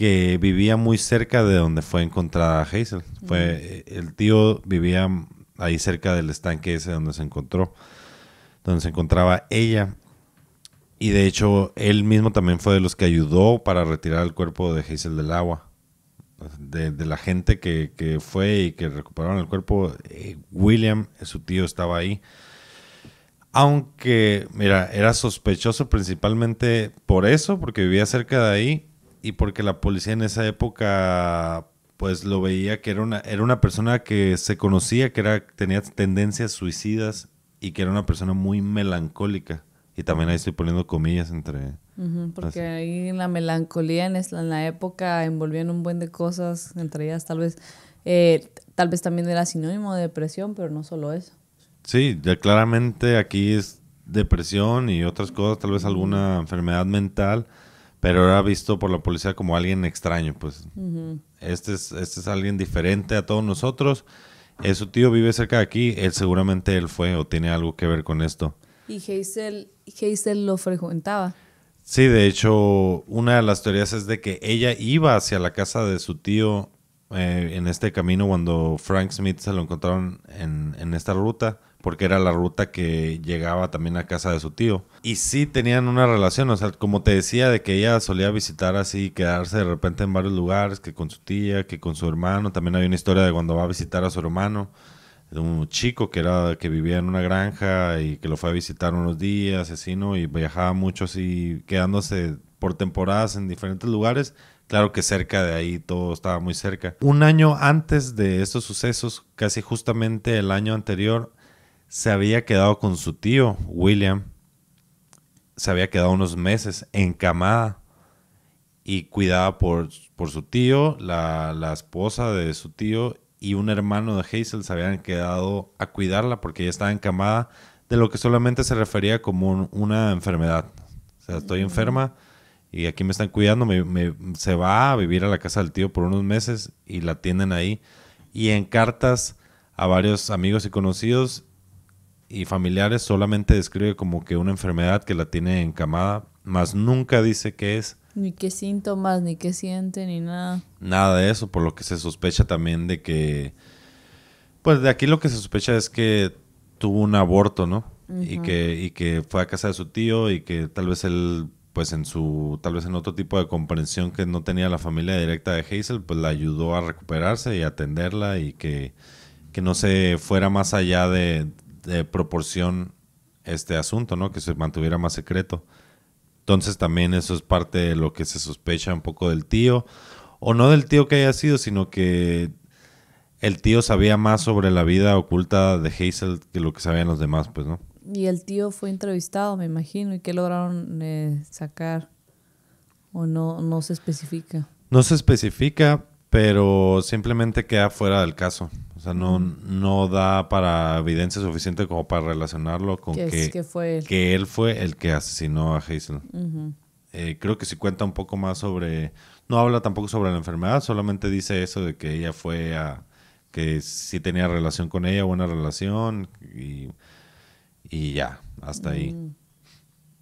que vivía muy cerca de donde fue encontrada Hazel. Fue, eh, el tío vivía ahí cerca del estanque ese donde se encontró, donde se encontraba ella. Y de hecho, él mismo también fue de los que ayudó para retirar el cuerpo de Hazel del agua. De, la gente que, que, fue y que recuperaron el cuerpo, eh, William, su tío, estaba ahí. Aunque, mira, era sospechoso principalmente por eso, porque vivía cerca de ahí y porque la policía en esa época pues lo veía que era una, era una persona que se conocía, que era, tenía tendencias suicidas y que era una persona muy melancólica. Y también ahí estoy poniendo comillas entre... porque ahí la melancolía en, la época en un buen de cosas, entre ellas tal vez, eh, tal vez también era sinónimo de depresión, pero no solo eso. Sí, ya claramente aquí es depresión y otras cosas, tal vez alguna enfermedad mental, pero era visto por la policía como alguien extraño, pues. este, es, este es alguien diferente a todos nosotros. Es su tío vive cerca de aquí, él seguramente él fue o tiene algo que ver con esto. Y Hazel, lo frecuentaba. Sí, de hecho, una de las teorías es de que ella iba hacia la casa de su tío eh, en este camino cuando Frank Smith se lo encontraron en esta ruta porque era la ruta que llegaba también a casa de su tío. Y sí tenían una relación, o sea, como te decía, de que ella solía visitar así, quedarse de repente en varios lugares, que con su tía, que con su hermano. También hay una historia de cuando va a visitar a su hermano, de un chico que, era, que vivía en una granja y que lo fue a visitar unos días, no y viajaba mucho así, quedándose por temporadas en diferentes lugares. Claro que cerca de ahí todo estaba muy cerca. Un año antes de estos sucesos, casi justamente el año anterior, se había quedado con su tío, William. Se había quedado unos meses encamada y cuidada por, por su tío, la, esposa de su tío y un hermano de Hazel se habían quedado a cuidarla porque ella estaba encamada de lo que solamente se refería como una enfermedad. O sea, estoy enferma y aquí me están cuidando, se va a vivir a la casa del tío por unos meses y la tienen ahí. Y en cartas a varios amigos y conocidos y familiares solamente describe como que una enfermedad que la tiene encamada, más nunca dice qué es. Ni qué síntomas, ni qué siente, ni nada. Nada de eso, por lo que se sospecha también de que... Pues de aquí lo que se sospecha es que tuvo un aborto, ¿no? y, que, y que fue a casa de su tío y que tal vez él, pues en su, tal vez en otro tipo de comprensión que no tenía la familia directa de Hazel, pues la ayudó a recuperarse y atenderla y que no se fuera más allá de, proporción este asunto, ¿no? Que se mantuviera más secreto. Entonces también eso es parte de lo que se sospecha un poco del tío, o no del tío que haya sido, sino que el tío sabía más sobre la vida oculta de Hazel que lo que sabían los demás, pues, ¿no? Y el tío fue entrevistado, me imagino, y qué lograron eh, sacar, o no, no se especifica. No se especifica, pero simplemente queda fuera del caso. O sea, no, no da para evidencia suficiente como para relacionarlo con que, que, fue él. que él. fue el que asesinó a Hazel. Eh, creo que si cuenta un poco más sobre... No habla tampoco sobre la enfermedad, solamente dice eso de que ella fue a... que sí tenía relación con ella, buena relación, y, ya, hasta ahí. Mm.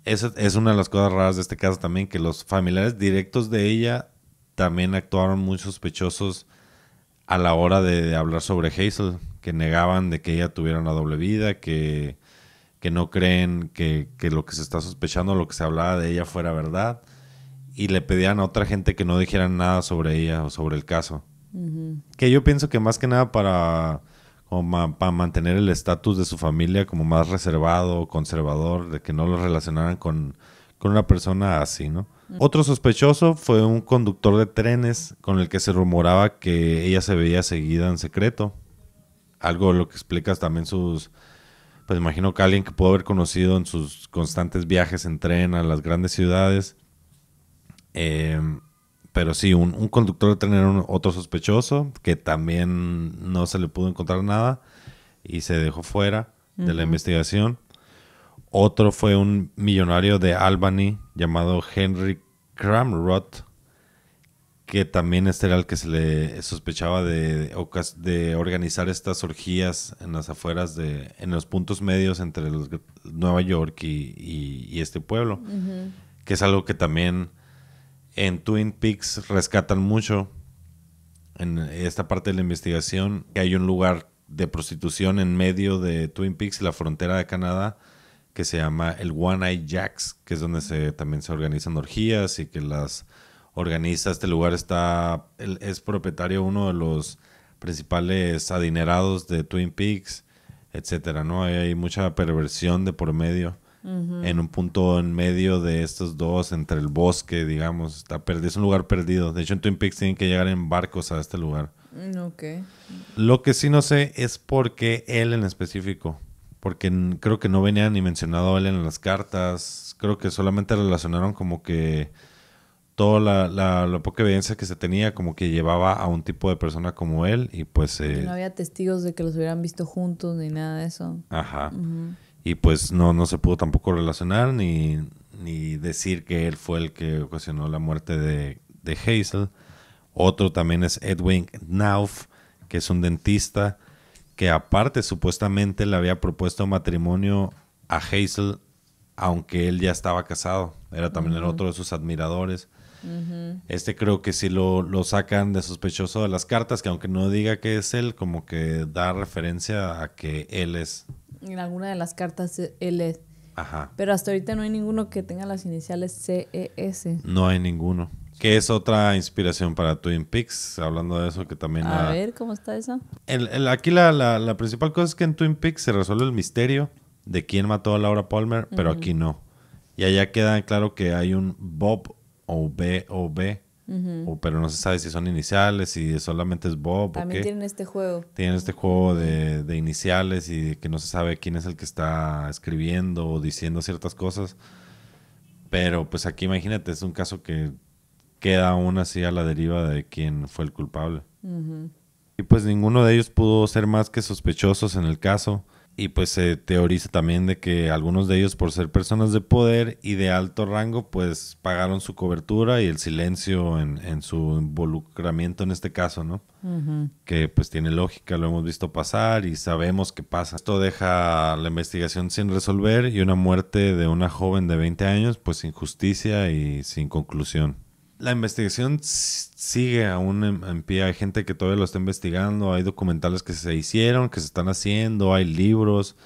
Esa es una de las cosas raras de este caso también, que los familiares directos de ella también actuaron muy sospechosos a la hora de, hablar sobre Hazel, que negaban de que ella tuviera una doble vida, que, que no creen que, lo que se está sospechando, lo que se hablaba de ella fuera verdad, y le pedían a otra gente que no dijeran nada sobre ella o sobre el caso. Que yo pienso que más que nada para, para mantener el estatus de su familia como más reservado, conservador, de que no lo relacionaran con, con una persona así, ¿no? Otro sospechoso fue un conductor de trenes con el que se rumoraba que ella se veía seguida en secreto. Algo lo que explicas también sus... Pues imagino que alguien que pudo haber conocido en sus constantes viajes en tren a las grandes ciudades. Em, pero sí, un, conductor de tren era otro sospechoso que también no se le pudo encontrar nada y se dejó fuera de la investigación. Otro fue un millonario de Albany llamado Henry Cramrod, que también este era el que se le sospechaba de, organizar estas orgías en las afueras, de, en los puntos medios entre Nueva York y, este pueblo, que es algo que también en Twin Peaks rescatan mucho en esta parte de la investigación, que hay un lugar de prostitución en medio de Twin Peaks y la frontera de Canadá, que se llama el One Eye Jacks, que es donde se, también se organizan orgías y que las organiza. Este lugar está, es propietario uno de los principales adinerados de Twin Peaks, etcétera, ¿no? Hay, mucha perversión de por medio. En un punto en medio de estos dos, entre el bosque, digamos, está es un lugar perdido. De hecho, en Twin Peaks tienen que llegar en barcos a este lugar. Mm, Lo que sí no sé es por qué él en específico porque creo que no venía ni mencionado él en las cartas, creo que solamente relacionaron como que toda la, la, la, poca evidencia que se tenía como que llevaba a un tipo de persona como él y pues... Eh, no había testigos de que los hubieran visto juntos ni nada de eso. Ajá. Y pues no, no se pudo tampoco relacionar ni, ni decir que él fue el que ocasionó la muerte de, de Hazel. Otro también es Edwin Knauf, que es un dentista que aparte supuestamente le había propuesto matrimonio a Hazel, aunque él ya estaba casado. Era también el otro de sus admiradores. Este creo que si lo, lo, sacan de sospechoso de las cartas, que aunque no diga que es él, como que da referencia a que él es. En alguna de las cartas eh, él es. Ajá. Pero hasta ahorita no hay ninguno que tenga las iniciales CES. No hay ninguno. Que es otra inspiración para Twin Peaks, hablando de eso que también... A ver, ¿cómo está eso? aquí la, la, principal cosa es que en Twin Peaks se resuelve el misterio de quién mató a Laura Palmer, pero aquí no. Y allá queda claro que hay un Bob o B o B, o, pero no se sabe si son iniciales, si solamente es Bob también tienen este juego. Tienen este juego de, de iniciales y que no se sabe quién es el que está escribiendo o diciendo ciertas cosas. Pero pues aquí imagínate, es un caso que queda aún así a la deriva de quién fue el culpable. Y pues ninguno de ellos pudo ser más que sospechosos en el caso. Y pues se teoriza también de que algunos de ellos por ser personas de poder y de alto rango pues pagaron su cobertura y el silencio en, su involucramiento en este caso, ¿no? Que pues tiene lógica, lo hemos visto pasar y sabemos que pasa. Esto deja la investigación sin resolver y una muerte de una joven de 20 años pues sin justicia y sin conclusión la investigación sigue aún en, pie. Hay gente que todavía lo está investigando. Hay documentales que se hicieron, que se están haciendo. Hay libros.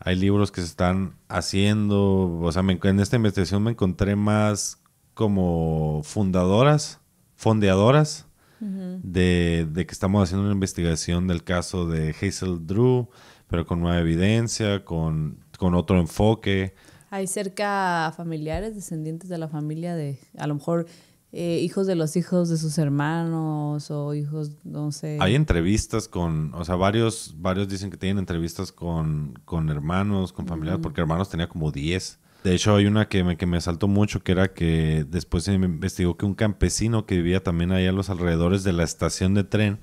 Hay libros que se están haciendo. O sea, en esta investigación me encontré más como fundadoras, fondeadoras de, que estamos haciendo una investigación del caso de Hazel Drew, pero con nueva evidencia, con otro enfoque. Hay cerca familiares, descendientes de la familia de, a lo mejor eh, hijos de los hijos de sus hermanos o hijos, no sé. Hay entrevistas con, o sea, varios, varios dicen que tienen entrevistas con, con hermanos, con familiares, porque hermanos tenía como 10. De hecho, hay una que me, que me saltó mucho, que era que después se investigó que un campesino que vivía también ahí a los alrededores de la estación de tren,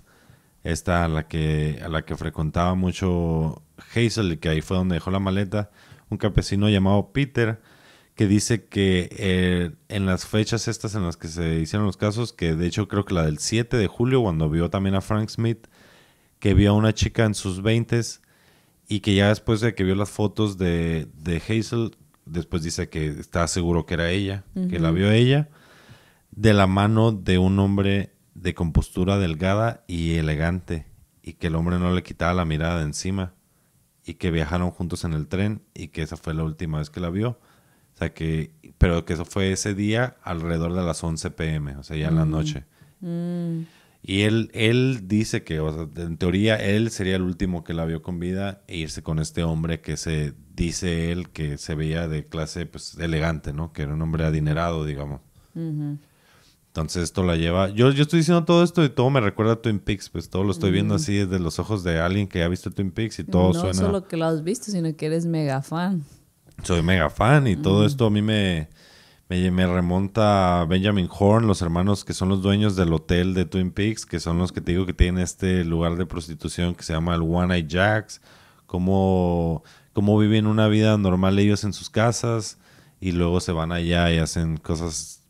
esta a la que, a la que frecuentaba mucho Hazel, que ahí fue donde dejó la maleta, un campesino llamado Peter, que dice que eh, en las fechas estas en las que se hicieron los casos, que de hecho creo que la del 7 de julio, cuando vio también a Frank Smith, que vio a una chica en sus 20 y que ya después de que vio las fotos de, de Hazel, después dice que está seguro que era ella, que la vio ella, de la mano de un hombre de compostura delgada y elegante, y que el hombre no le quitaba la mirada de encima, y que viajaron juntos en el tren, y que esa fue la última vez que la vio, o sea que, pero que eso fue ese día alrededor de las 11 pm, o sea, ya en la mm. noche. Mm. Y él, él dice que, o sea, en teoría, él sería el último que la vio con vida e irse con este hombre que se dice él que se veía de clase pues, elegante, ¿no? Que era un hombre adinerado, digamos. Entonces esto la lleva. Yo, yo estoy diciendo todo esto y todo me recuerda a Twin Peaks, pues todo lo estoy viendo mm. así desde los ojos de alguien que ha visto Twin Peaks y todo suena. No solo que lo has visto, sino que eres mega fan soy mega fan y todo esto a mí me, me, remonta a Benjamin Horn, los hermanos que son los dueños del hotel de Twin Peaks, que son los que te digo que tienen este lugar de prostitución que se llama el One Eye Jacks, cómo, viven una vida normal ellos en sus casas y luego se van allá y hacen cosas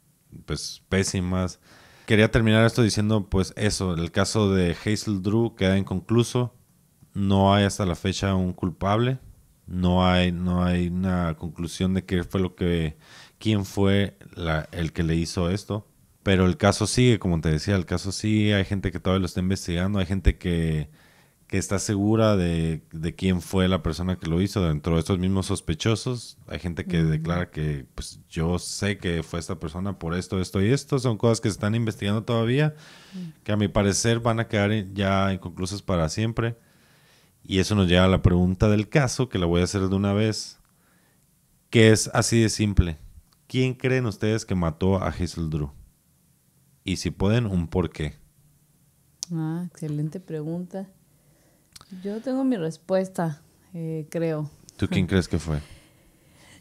pues pésimas. Quería terminar esto diciendo pues eso, el caso de Hazel Drew queda inconcluso, no hay hasta la fecha un culpable no hay, no hay una conclusión de qué fue lo que, quién fue el que le hizo esto. Pero el caso sigue, como te decía, el caso sigue, hay gente que todavía lo está investigando, hay gente que, está segura de, de, quién fue la persona que lo hizo dentro de estos mismos sospechosos. Hay gente que declara que pues yo sé que fue esta persona por esto, esto y esto. Son cosas que se están investigando todavía, que a mi parecer van a quedar ya inconclusas para siempre. Y eso nos lleva a la pregunta del caso, que la voy a hacer de una vez, que es así de simple. ¿Quién creen ustedes que mató a Hazel Y si pueden, un por qué. Ah, excelente pregunta. Yo tengo mi respuesta, eh, creo. ¿Tú quién crees que fue?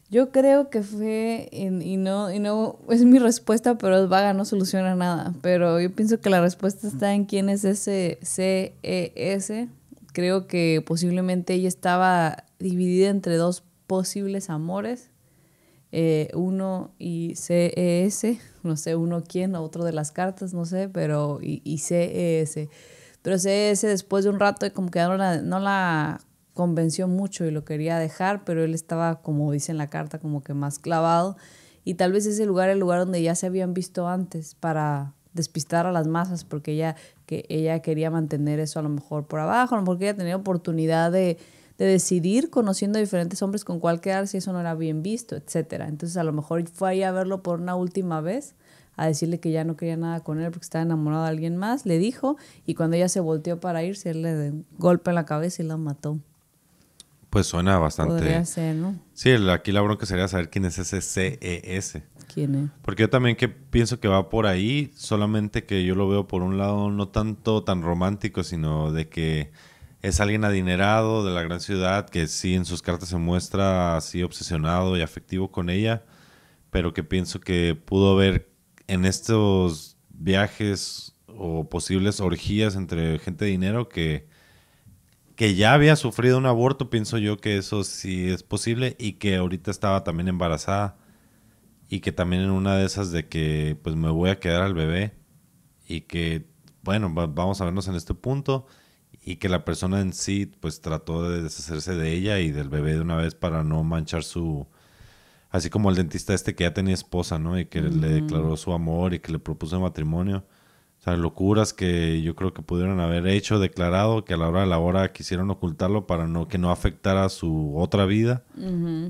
Yo creo que fue, y, no, y no es mi respuesta, pero es vaga, no soluciona nada. Pero yo pienso que la respuesta está en quién es ese CES, Creo que posiblemente ella estaba dividida entre dos posibles amores, eh, uno y CES, no sé uno quién, otro de las cartas, no sé, pero y, CES. Pero CES después de un rato como que no la, no la convenció mucho y lo quería dejar, pero él estaba, como dice en la carta, como que más clavado. Y tal vez ese lugar, el lugar donde ya se habían visto antes para despistar a las masas porque ella, que ella quería mantener eso a lo mejor por abajo, porque ella tenía oportunidad de, decidir conociendo a diferentes hombres con cuál si eso no era bien visto, etc. Entonces a lo mejor fue ahí a verlo por una última vez, a decirle que ya no quería nada con él porque estaba enamorado de alguien más, le dijo, y cuando ella se volteó para irse, él le dio un golpe en la cabeza y la mató. Pues suena bastante. Sí, aquí la bronca sería saber quién es ese CES. Porque yo también pienso que va por ahí, solamente que yo lo veo por un lado no tanto tan romántico, sino de que es alguien adinerado de la gran ciudad que sí en sus cartas se muestra así obsesionado y afectivo con ella, pero que pienso que pudo haber en estos viajes o posibles orgías entre gente de dinero que, que ya había sufrido un aborto, pienso yo que eso sí es posible y que ahorita estaba también embarazada y que también en una de esas de que pues me voy a quedar al bebé y que bueno, vamos a vernos en este punto y que la persona en sí pues trató de deshacerse de ella y del bebé de una vez para no manchar su así como el dentista este que ya tenía esposa, ¿no? Y que le declaró su amor y que le propuso matrimonio sea, locuras que yo creo que pudieron haber hecho, declarado, que a la hora de la hora quisieron ocultarlo para no que no afectara su otra vida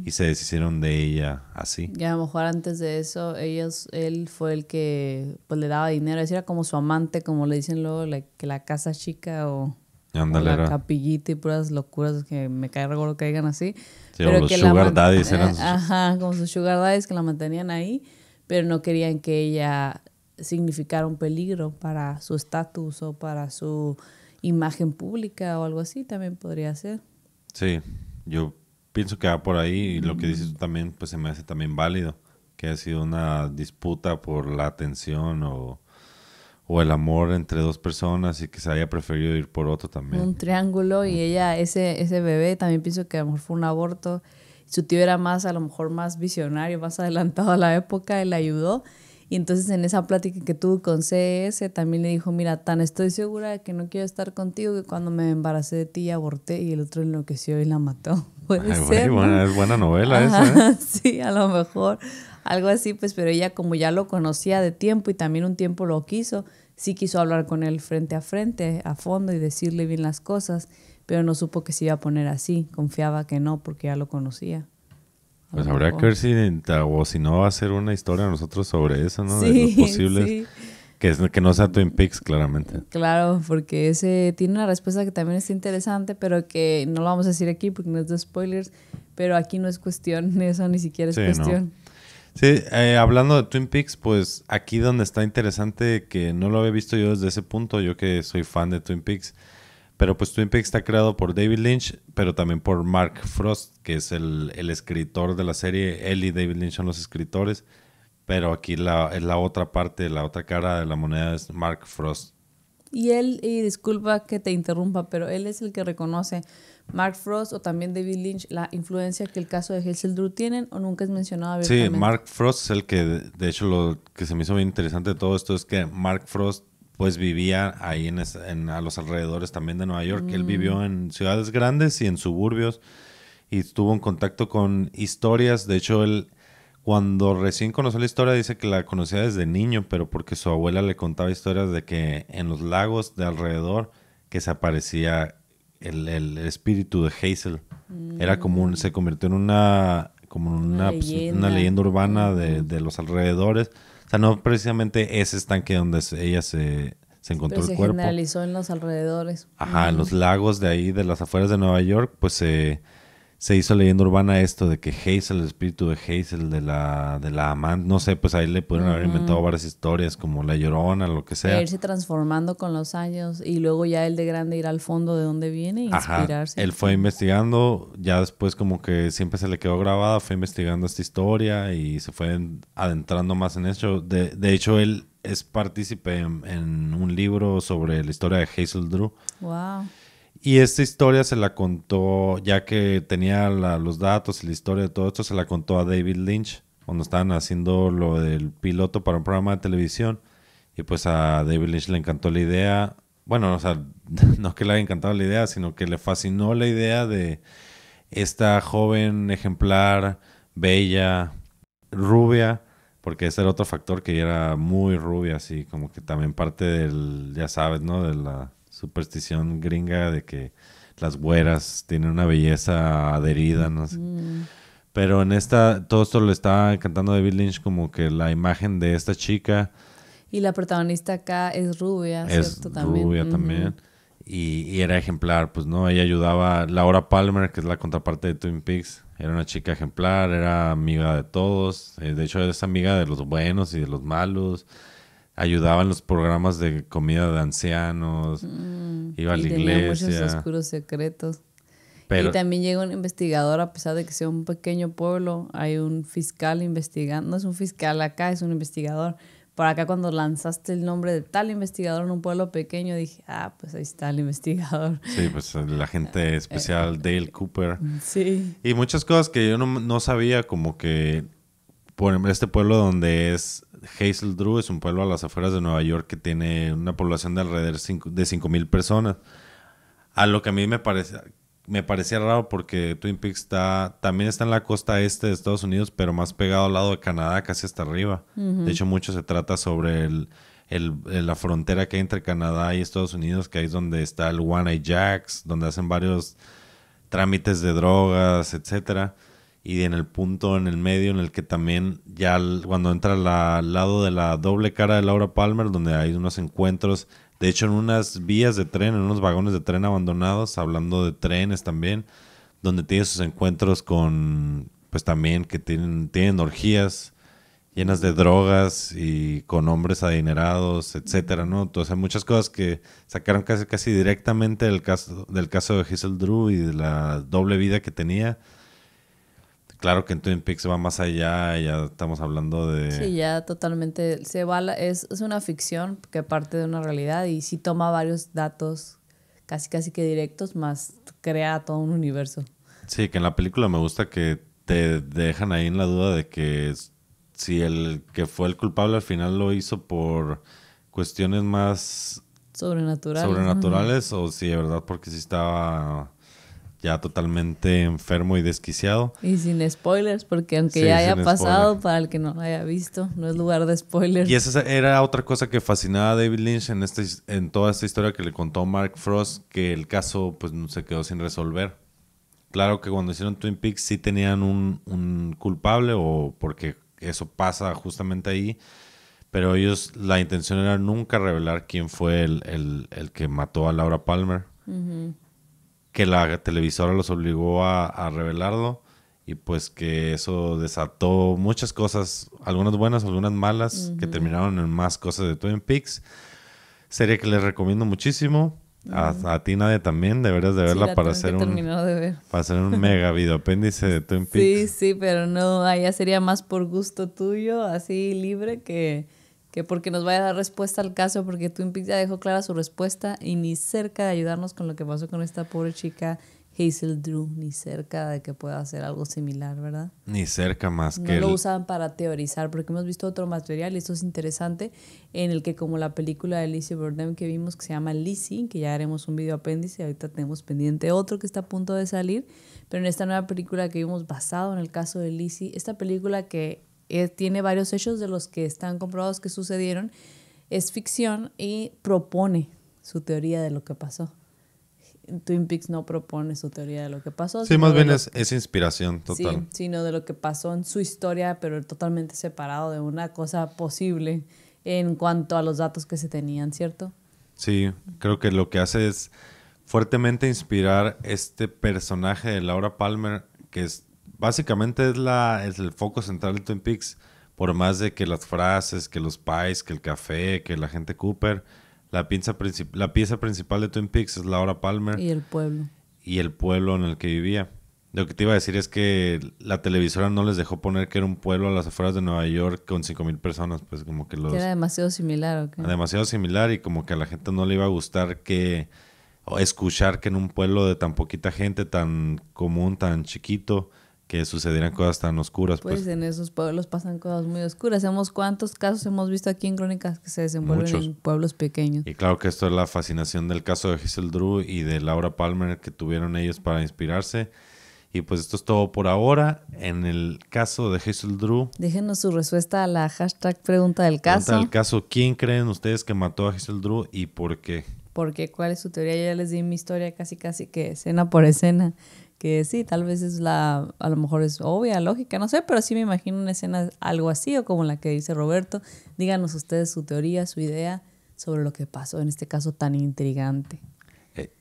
y se deshicieron de ella así. Y a lo mejor antes de eso, ellos, él fue el que pues, le daba dinero, era como su amante, como le dicen luego, la, que la casa chica o, la capillita y puras locuras que me cae recuerdo que digan así. Sí, pero los que sugar daddies eran Ajá, como sus sugar daddies que la mantenían ahí, pero no querían que ella significar un peligro para su estatus o para su imagen pública o algo así, también podría ser. Sí, yo pienso que va por ahí y lo que dices tú también, pues se me hace también válido, que ha sido una disputa por la atención o, o el amor entre dos personas y que se haya preferido ir por otro también. Un triángulo y ella, ese, ese bebé también pienso que a lo mejor fue un aborto. Su tío era más, a lo mejor más visionario, más adelantado a la época, él ayudó y entonces en esa plática que tuvo con CS, también le dijo, mira, tan estoy segura de que no quiero estar contigo que cuando me embaracé de ti aborté y el otro enloqueció y la mató. Puede Bueno, Es buena novela eso, ¿eh? sí, a lo mejor algo así, pues, pero ella como ya lo conocía de tiempo y también un tiempo lo quiso, sí quiso hablar con él frente a frente, a fondo y decirle bien las cosas, pero no supo que se iba a poner así, confiaba que no porque ya lo conocía. Pues habrá que ver si, o si no va a ser una historia nosotros sobre eso, ¿no? de los posibles. Que, es, que no sea Twin Peaks, claramente. Claro, porque ese tiene una respuesta que también es interesante, pero que no lo vamos a decir aquí porque no es de spoilers, pero aquí no es cuestión, eso ni siquiera es cuestión. Sí, eh, hablando de Twin Peaks, pues aquí donde está interesante, que no lo había visto yo desde ese punto, yo que soy fan de Twin Peaks, pero pues Twin Peaks está creado por David Lynch, pero también por Mark Frost, que es el, escritor de la serie. Él y David Lynch son los escritores, pero aquí la, es la otra parte, la otra cara de la moneda es Mark Frost. Y él, y disculpa que te interrumpa, pero él es el que reconoce Mark Frost o también David Lynch la influencia que el caso de Hazel Drew tienen o nunca es mencionado abiertamente. Sí, Mark Frost es el que, de hecho, lo que se me hizo muy interesante de todo esto es que Mark Frost pues vivía ahí en, a los alrededores también de Nueva York. Él mm. vivió en ciudades grandes y en suburbios y estuvo en contacto con historias. De hecho, él cuando recién conoció la historia dice que la conocía desde niño, pero porque su abuela le contaba historias de que en los lagos de alrededor que se aparecía el, espíritu de Hazel. Mm. Era como un, se convirtió en una como pues, una, leyenda. urbana de los alrededores o sea, no precisamente ese estanque donde ella se, encontró pues el cuerpo. Se generalizó en los alrededores. Ajá, en los lagos de ahí, de las afueras de Nueva York, pues se se hizo leyenda urbana esto de que Hazel, el espíritu de Hazel, de la, de amante, no sé, pues ahí le pudieron haber inventado varias historias, como La Llorona, lo que sea. E irse transformando con los años y luego ya él de grande ir al fondo de donde viene e inspirarse. Él fue investigando, ya después como que siempre se le quedó grabada, fue investigando esta historia y se fue adentrando más en esto. De, de hecho, él es partícipe en, en un libro sobre la historia de Hazel Drew. ¡Wow! Y esta historia se la contó, ya que tenía los datos y la historia de todo esto, se la contó a David Lynch cuando estaban haciendo lo del piloto para un programa de televisión. Y pues a David Lynch le encantó la idea. Bueno, o sea, no que le haya encantado la idea, sino que le fascinó la idea de esta joven ejemplar, bella, rubia, porque ese era otro factor que era muy rubia, así como que también parte del, ya sabes, ¿no? De la superstición gringa de que las güeras tienen una belleza adherida, no sé. Mm. Pero en esta, todo esto lo está cantando David Lynch como que la imagen de esta chica. Y la protagonista acá es rubia, ¿cierto? También. Rubia también. Y, y, era ejemplar, pues no, ella ayudaba. Laura Palmer, que es la contraparte de Twin Peaks, era una chica ejemplar, era amiga de todos. Eh, de hecho, es amiga de los buenos y de los malos Ayudaba en los programas de comida de ancianos, mm, iba a la y iglesia. muchos oscuros secretos. y también llega un investigador, a pesar de que sea un pequeño pueblo, hay un fiscal investigando, no es un fiscal acá, es un investigador. Por acá cuando lanzaste el nombre de tal investigador en un pueblo pequeño, dije, ah, pues ahí está el investigador. Sí, pues eh, la gente especial Dale Cooper. Sí. Y muchas cosas que yo no, no sabía, como que por este pueblo donde es Hazel Drew es un pueblo a las afueras de Nueva York que tiene una población de alrededor de 5.000 personas. A lo que a mí me parece me parecía raro porque Twin Peaks está, también está en la costa este de Estados Unidos, pero más pegado al lado de Canadá, casi hasta arriba. De hecho, mucho se trata sobre la frontera que hay entre Canadá y Estados Unidos, que ahí es donde está el One Eye Jacks, donde hacen varios trámites de drogas, etcétera y en el punto en el medio en el que también ya cuando entra al lado de la doble cara de Laura Palmer, donde hay unos encuentros, de hecho en unas vías de tren, en unos vagones de tren abandonados, hablando de trenes también, donde tiene sus encuentros con, pues también que tienen, tienen orgías llenas de drogas y con hombres adinerados, etcétera, ¿no? Entonces hay muchas cosas que sacaron casi, casi directamente del caso, del caso de Hazel Drew y de la doble vida que tenía Claro que en Twin Peaks va más allá, ya estamos hablando de... Sí, ya totalmente, se va es, una ficción que parte de una realidad y sí toma varios datos casi casi que directos, más crea todo un universo. Sí, que en la película me gusta que te dejan ahí en la duda de que si el que fue el culpable al final lo hizo por cuestiones más... Sobrenaturales. Sobrenaturales o si de verdad porque sí estaba ya totalmente enfermo y desquiciado. Y sin spoilers, porque aunque ya haya pasado, para el que no lo haya visto, no es lugar de spoilers. Y esa era otra cosa que fascinaba a David Lynch en, este, en toda esta historia que le contó Mark Frost, que el caso pues se quedó sin resolver. Claro que cuando hicieron Twin Peaks sí tenían un, culpable, o porque eso pasa justamente ahí, pero ellos, la intención era nunca revelar quién fue el, el, que mató a Laura Palmer. Uh que la televisora los obligó a, revelarlo y pues que eso desató muchas cosas, algunas buenas, algunas malas, que terminaron en más cosas de Twin Peaks. Serie que les recomiendo muchísimo. a, ti, nadie también deberías de verla para, hacer un, para hacer un mega videoapéndice de Twin Peaks. Sí, sí, pero no, allá sería más por gusto tuyo, así libre, que, que porque nos vaya a dar respuesta al caso, porque Twin Peaks ya dejó clara su respuesta y ni cerca de ayudarnos con lo que pasó con esta pobre chica Hazel Drew, ni cerca de que pueda hacer algo similar, ¿verdad? Ni cerca más que... No lo usan para teorizar, porque hemos visto otro material, y esto es interesante, en el que como la película de Lizzie Borden que vimos, que se llama Lizzie, que ya haremos un video apéndice, ahorita tenemos pendiente otro que está a punto de salir, pero en esta nueva película que vimos basado en el caso de Lizzie, esta película que eh, tiene varios hechos de los que están comprobados que sucedieron, es ficción y propone su teoría de lo que pasó. Twin Peaks no propone su teoría de lo que pasó. Sí, más bien es, es, inspiración total. Sí, sino de lo que pasó en su historia, pero totalmente separado de una cosa posible en cuanto a los datos que se tenían, ¿cierto? Sí, creo que lo que hace es fuertemente inspirar este personaje de Laura Palmer, que es básicamente es, la, es el foco central de Twin Peaks. Por más de que las frases, que los pais, que el café, que la gente Cooper, la, la pieza principal de Twin Peaks es Laura Palmer. Y el pueblo. Y el pueblo en el que vivía. Lo que te iba a decir es que la televisora no les dejó poner que era un pueblo a las afueras de Nueva York con 5.000 personas, pues como que los... era demasiado similar, Demasiado similar y como que a la gente no le iba a gustar que... escuchar que en un pueblo de tan poquita gente, tan común, tan chiquito, que sucedieran cosas tan oscuras. Pues. pues, en esos pueblos pasan cosas muy oscuras. Hemos cuántos casos hemos visto aquí en Crónicas que se desenvuelven en pueblos pequeños. Y claro que esto es la fascinación del caso de Hazel Drew y de Laura Palmer que tuvieron ellos para inspirarse. Y pues esto es todo por ahora. En el caso de Hazel Drew. Déjenos su respuesta a la hashtag pregunta del caso. Pregunta caso. ¿Quién creen ustedes que mató a Hazel Drew y por qué? Porque cuál es su teoría. ya les di mi historia casi casi que escena por escena que sí, tal vez es la, a lo mejor es obvia, lógica, no sé, pero sí me imagino una escena algo así o como la que dice Roberto. Díganos ustedes su teoría, su idea sobre lo que pasó en este caso tan intrigante. Eh,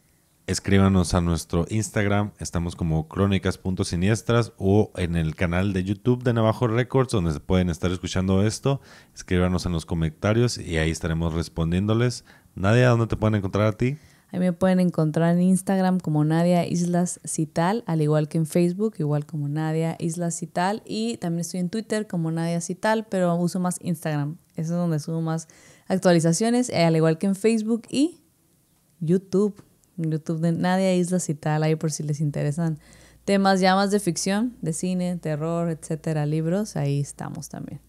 escríbanos a nuestro Instagram, estamos como crónicas.siniestras o en el canal de YouTube de Navajo Records donde se pueden estar escuchando esto. Escríbanos en los comentarios y ahí estaremos respondiéndoles. a ¿dónde te pueden encontrar a ti? También me pueden encontrar en Instagram como Nadia Islas Cital, al igual que en Facebook, igual como Nadia Islas Cital. Y también estoy en Twitter como Nadia Cital, pero uso más Instagram. Eso es donde subo más actualizaciones, eh, al igual que en Facebook y YouTube. YouTube de Nadia Islas Cital, ahí por si les interesan temas llamas de ficción, de cine, terror, etcétera, libros, ahí estamos también.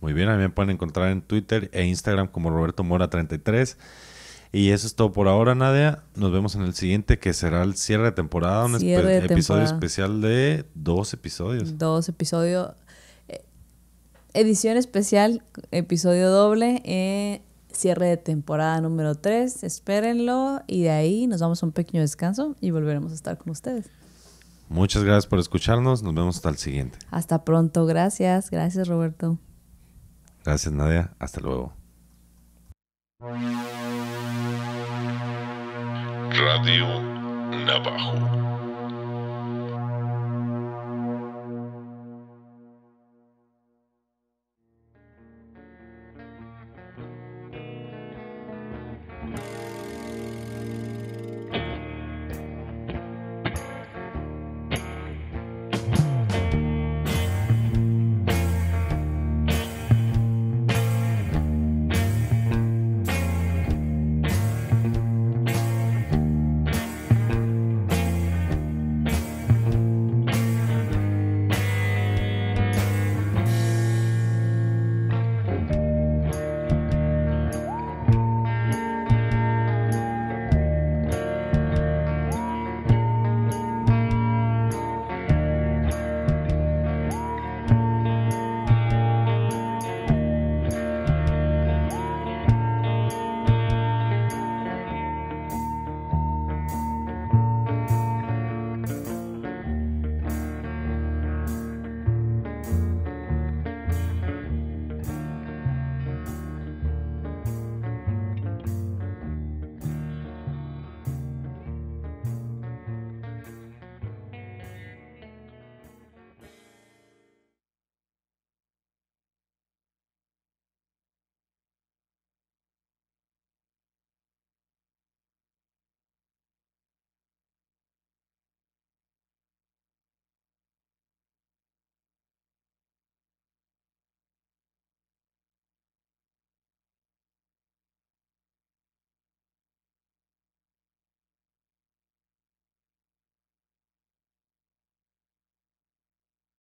Muy bien, a mí me pueden encontrar en Twitter e Instagram como Roberto Mora 33. Y eso es todo por ahora, Nadia. Nos vemos en el siguiente, que será el cierre de temporada, un episodio especial de dos episodios. Dos episodios. Eh, edición especial, episodio doble, eh, cierre de temporada número tres. Espérenlo y de ahí nos vamos a un pequeño descanso y volveremos a estar con ustedes. Muchas gracias por escucharnos. Nos vemos hasta el siguiente. Hasta pronto. Gracias. Gracias, Roberto. Gracias, Nadia. Hasta luego. Radio Navajo.